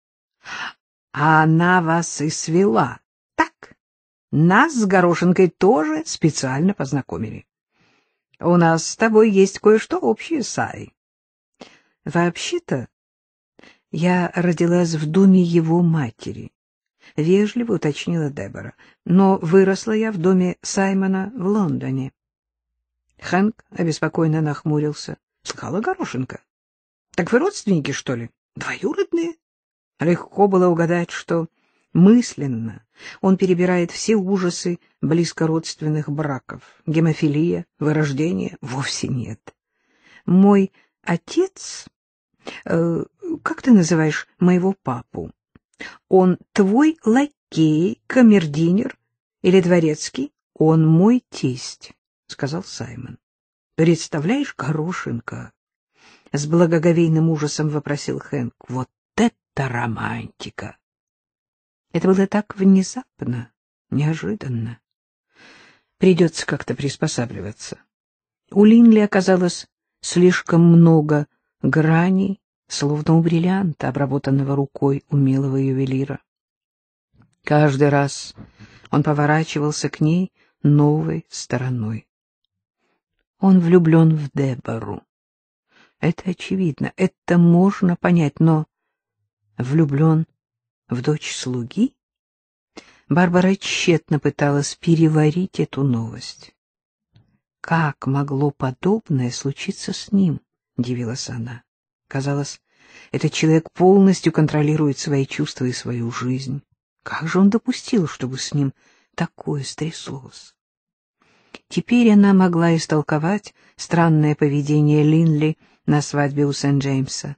— А она вас и свела, так? Нас с Горошенкой тоже специально познакомили. У нас с тобой есть кое-что общее, Сай. Вообще-то я родилась в доме его матери, — вежливо уточнила Дебора. Но выросла я в доме Саймона в Лондоне. Хэнк обеспокоенно нахмурился. — Слыхала горошинка? — Так вы родственники, что ли? Двоюродные? Легко было угадать, что Мысленно он перебирает все ужасы близкородственных браков. Гемофилия, вырождение — вовсе нет. Мой отец... Э, как ты называешь моего папу? Он твой лакей, камердинер или дворецкий? Он мой тесть, — сказал Саймон. Представляешь, Горошенко? С благоговейным ужасом вопросил Хэнк. Вот это романтика! Это было так внезапно, неожиданно. Придется как-то приспосабливаться. У Линли оказалось слишком много граней, словно у бриллианта, обработанного рукой умелого ювелира. Каждый раз он поворачивался к ней новой стороной. Он влюблен в Дебору. Это очевидно, это можно понять, но влюблен в дочь слуги? Барбара тщетно пыталась переварить эту новость. «Как могло подобное случиться с ним?» — Дивилась она. Казалось, этот человек полностью контролирует свои чувства и свою жизнь. Как же он допустил, чтобы с ним такое стряслось? Теперь она могла истолковать странное поведение Линли на свадьбе у Сент-Джеймса.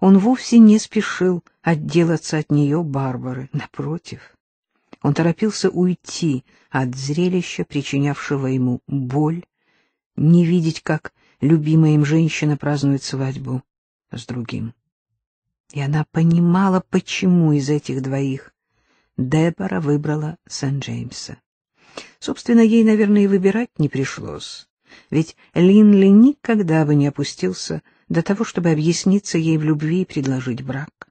Он вовсе не спешил отделаться от нее Барбары. Напротив, он торопился уйти от зрелища, причинявшего ему боль, не видеть, как любимая им женщина празднует свадьбу с другим. И она понимала, почему из этих двоих Дебора выбрала Сент-Джеймса. Собственно, ей, наверное, и выбирать не пришлось, ведь Линли никогда бы не опустился до того, чтобы объясниться ей в любви и предложить брак.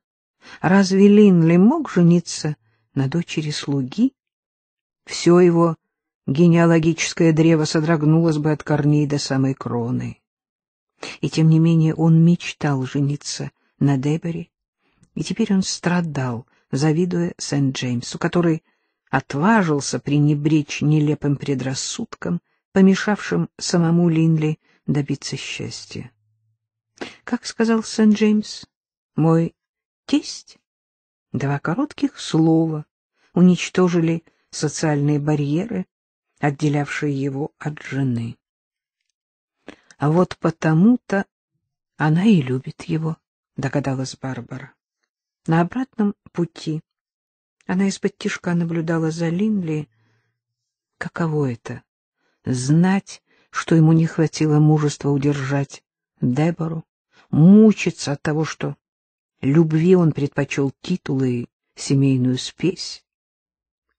Разве Линли мог жениться на дочери слуги? Все его генеалогическое древо содрогнулось бы от корней до самой кроны. И тем не менее он мечтал жениться на Деборе, и теперь он страдал, завидуя Сент-Джеймсу, который отважился пренебречь нелепым предрассудкам, помешавшим самому Линли добиться счастья. Как сказал Сент-Джеймс, мой тесть, два коротких слова уничтожили социальные барьеры, отделявшие его от жены. А вот потому-то она и любит его, догадалась Барбара. На обратном пути она из-под тишка наблюдала за Линли. Каково это — знать, что ему не хватило мужества удержать Дебору, мучиться от того, что любви он предпочел титулы и семейную спесь.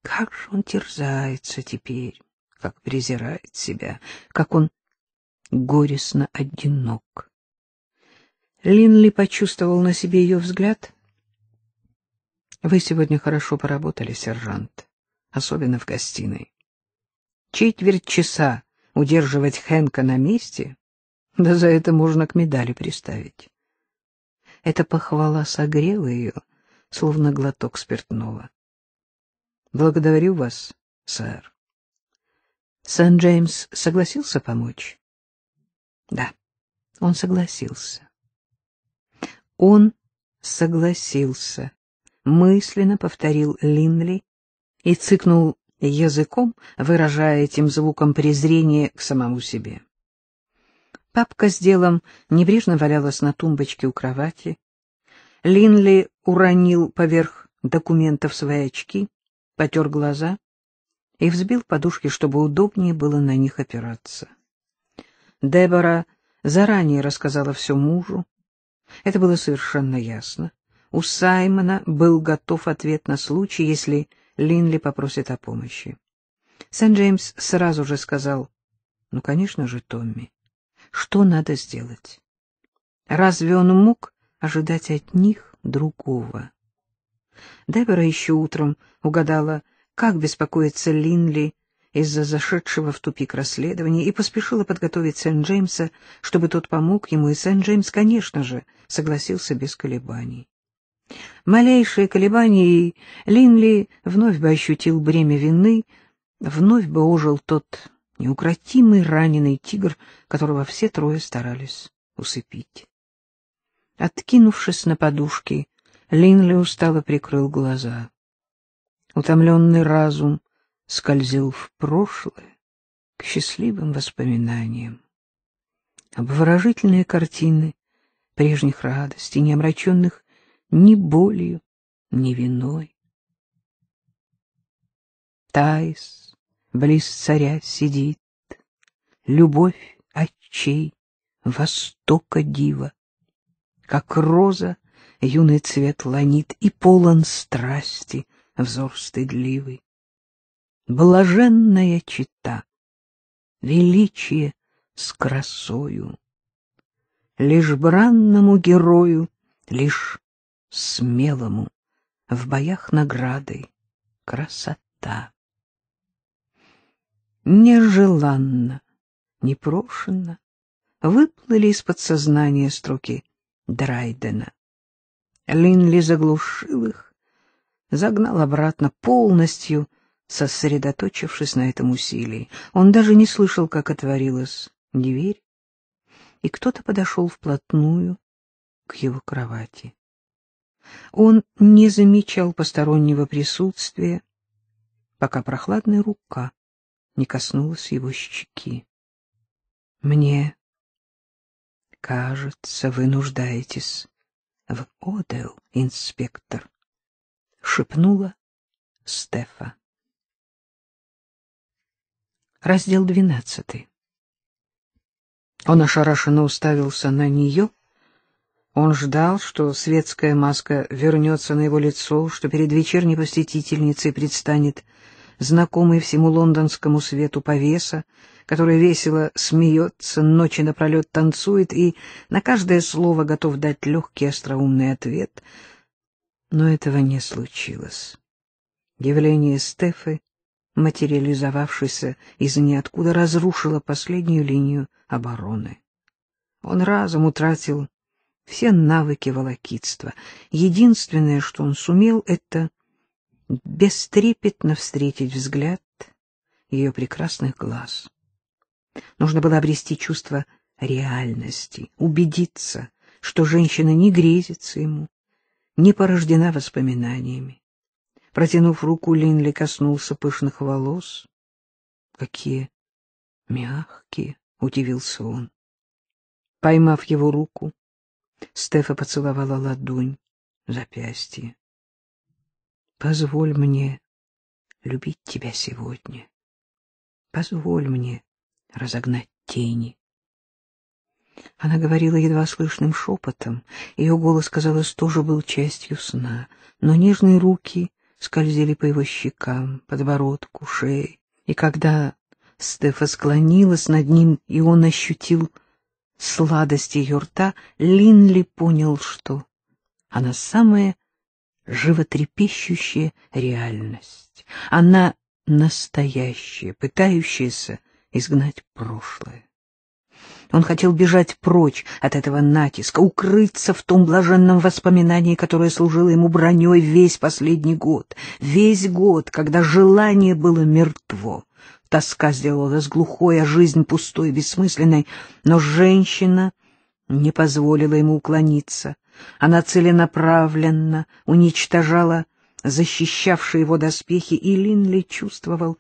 Как же он терзается теперь, как презирает себя, как он горестно одинок. Линли почувствовал на себе ее взгляд. «Вы сегодня хорошо поработали, сержант, особенно в гостиной. Четверть часа удерживать Хэнка на месте да за это можно к медали приставить. Эта похвала согрела ее, словно глоток спиртного. Благодарю вас, сэр. Сан-Джеймс согласился помочь? Да, он согласился. Он согласился, мысленно повторил Линли и цыкнул языком, выражая этим звуком презрение к самому себе. Папка с делом небрежно валялась на тумбочке у кровати. Линли уронил поверх документов свои очки, потер глаза и взбил подушки, чтобы удобнее было на них опираться. Дебора заранее рассказала все мужу. Это было совершенно ясно. У Саймона был готов ответ на случай, если Линли попросит о помощи. Сент-Джеймс сразу же сказал, «Ну, конечно же, Томми, что надо сделать. Разве он мог ожидать от них другого? Дебера еще утром угадала, как беспокоится Линли из-за зашедшего в тупик расследования, и поспешила подготовить Сент-Джеймса, чтобы тот помог ему, и Сент-Джеймс, конечно же, согласился без колебаний. Малейшие колебания, и Линли вновь бы ощутил бремя вины, вновь бы ожил тот неукротимый раненый тигр, которого все трое старались усыпить. Откинувшись на подушки, Линли устало прикрыл глаза. Утомленный разум скользил в прошлое к счастливым воспоминаниям. Обворожительные картины прежних радостей, не омраченных ни болью, ни виной. Тайс близ царя сидит, Любовь отчей, востока дива, Как роза юный цвет ланит И полон страсти взор стыдливый. Блаженная чита, величие с красою, Лишь бранному герою, лишь смелому В боях наградой красота нежеланно, непрошенно выплыли из подсознания строки Драйдена. Линли заглушил их, загнал обратно, полностью сосредоточившись на этом усилии. Он даже не слышал, как отворилась дверь, и кто-то подошел вплотную к его кровати. Он не замечал постороннего присутствия, пока прохладная рука не коснулась его щеки. «Мне кажется, вы нуждаетесь в Одео, инспектор», — шепнула Стефа. Раздел двенадцатый. Он ошарашенно уставился на нее. Он ждал, что светская маска вернется на его лицо, что перед вечерней посетительницей предстанет знакомый всему лондонскому свету повеса, который весело смеется, ночи напролет танцует и на каждое слово готов дать легкий остроумный ответ. Но этого не случилось. Явление Стефы, материализовавшееся из ниоткуда, разрушило последнюю линию обороны. Он разом утратил все навыки волокитства. Единственное, что он сумел, — это бестрепетно встретить взгляд ее прекрасных глаз. Нужно было обрести чувство реальности, убедиться, что женщина не грезится ему, не порождена воспоминаниями. Протянув руку, Линли коснулся пышных волос. Какие мягкие, удивился он. Поймав его руку, Стефа поцеловала ладонь, запястье. Позволь мне любить тебя сегодня. Позволь мне разогнать тени. Она говорила едва слышным шепотом, ее голос, казалось, тоже был частью сна, но нежные руки скользили по его щекам, подбородку, шее, и когда Стефа склонилась над ним, и он ощутил сладость ее рта, Линли понял, что она самая животрепещущая реальность. Она настоящая, пытающаяся изгнать прошлое. Он хотел бежать прочь от этого натиска, укрыться в том блаженном воспоминании, которое служило ему броней весь последний год, весь год, когда желание было мертво. Тоска сделалась глухой, а жизнь пустой, бессмысленной, но женщина не позволила ему уклониться. Она целенаправленно уничтожала защищавшие его доспехи, и Линли чувствовал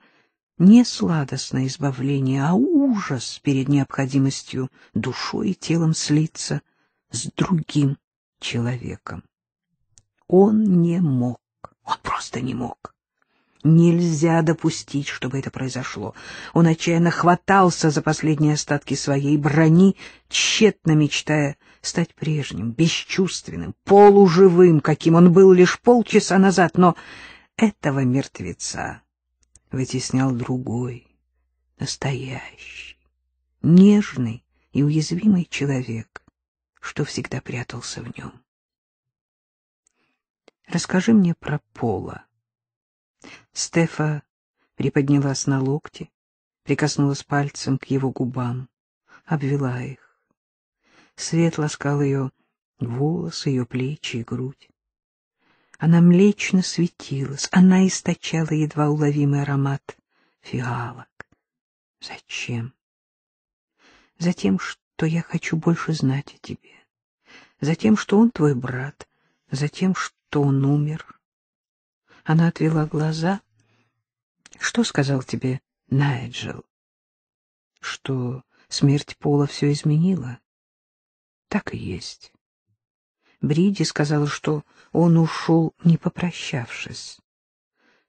не сладостное избавление, а ужас перед необходимостью душой и телом слиться с другим человеком. Он не мог, он просто не мог. Нельзя допустить, чтобы это произошло. Он отчаянно хватался за последние остатки своей брони, тщетно мечтая стать прежним, бесчувственным, полуживым, каким он был лишь полчаса назад, но этого мертвеца вытеснял другой, настоящий, нежный и уязвимый человек, что всегда прятался в нем. Расскажи мне про Пола. Стефа приподнялась на локте, прикоснулась пальцем к его губам, обвела их. Свет ласкал ее волосы, ее плечи и грудь. Она млечно светилась, она источала едва уловимый аромат фиалок. Зачем? Затем, что я хочу больше знать о тебе. Затем, что он твой брат. Затем, что он умер. Она отвела глаза. — Что сказал тебе Найджел? — Что смерть Пола все изменила. — Так и есть. Бриди сказала, что он ушел, не попрощавшись.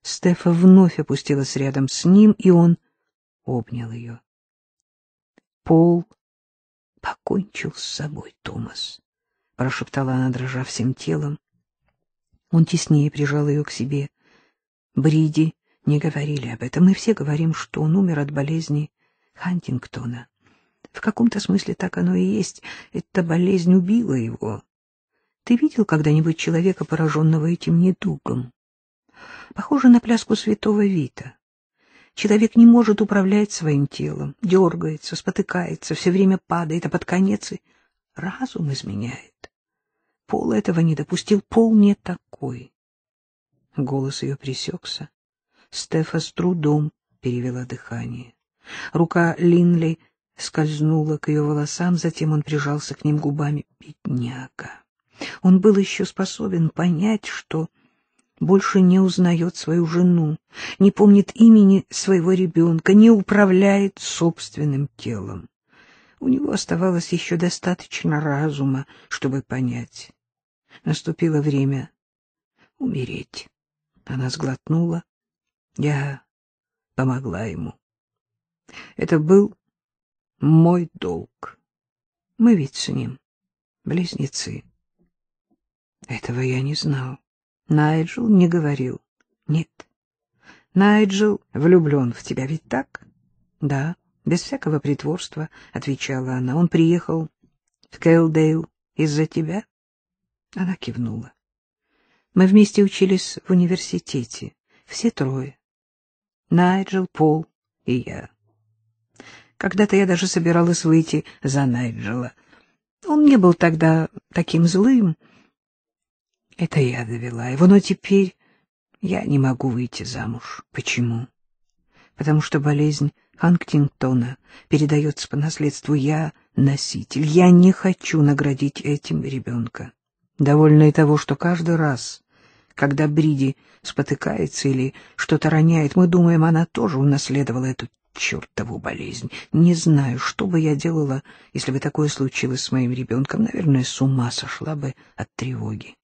Стефа вновь опустилась рядом с ним, и он обнял ее. Пол покончил с собой, Томас, — прошептала она, дрожа всем телом. Он теснее прижал ее к себе. Бриди не говорили об этом. Мы все говорим, что он умер от болезни Хантингтона. В каком-то смысле так оно и есть. Эта болезнь убила его. Ты видел когда-нибудь человека, пораженного этим недугом? Похоже на пляску святого Вита. Человек не может управлять своим телом, дергается, спотыкается, все время падает, а под конец и разум изменяет. Пол этого не допустил, Пол не такой. Голос ее пресекся. Стефа с трудом перевела дыхание. Рука Линли скользнула к ее волосам, затем он прижался к ним губами. Бедняга! Он был еще способен понять, что больше не узнает свою жену, не помнит имени своего ребенка, не управляет собственным телом. У него оставалось еще достаточно разума, чтобы понять. Наступило время умереть. Она сглотнула. Я помогла ему. Это был мой долг. Мы ведь с ним близнецы. Этого я не знал. Найджел не говорил. Нет. Найджел влюблен в тебя, ведь так? Да, без всякого притворства, — отвечала она. Он приехал в Кэлдейл из-за тебя? Она кивнула. Мы вместе учились в университете, все трое. Найджел, Пол и я. Когда-то я даже собиралась выйти за Найджела. Он не был тогда таким злым. Это я довела его, но теперь я не могу выйти замуж. Почему? Потому что болезнь Ханктингтона передается по наследству. Я носитель. Я не хочу наградить этим ребенка довольна и того, что каждый раз, когда Бриди спотыкается или что-то роняет, мы думаем, она тоже унаследовала эту чертову болезнь. Не знаю, что бы я делала, если бы такое случилось с моим ребенком. Наверное, с ума сошла бы от тревоги.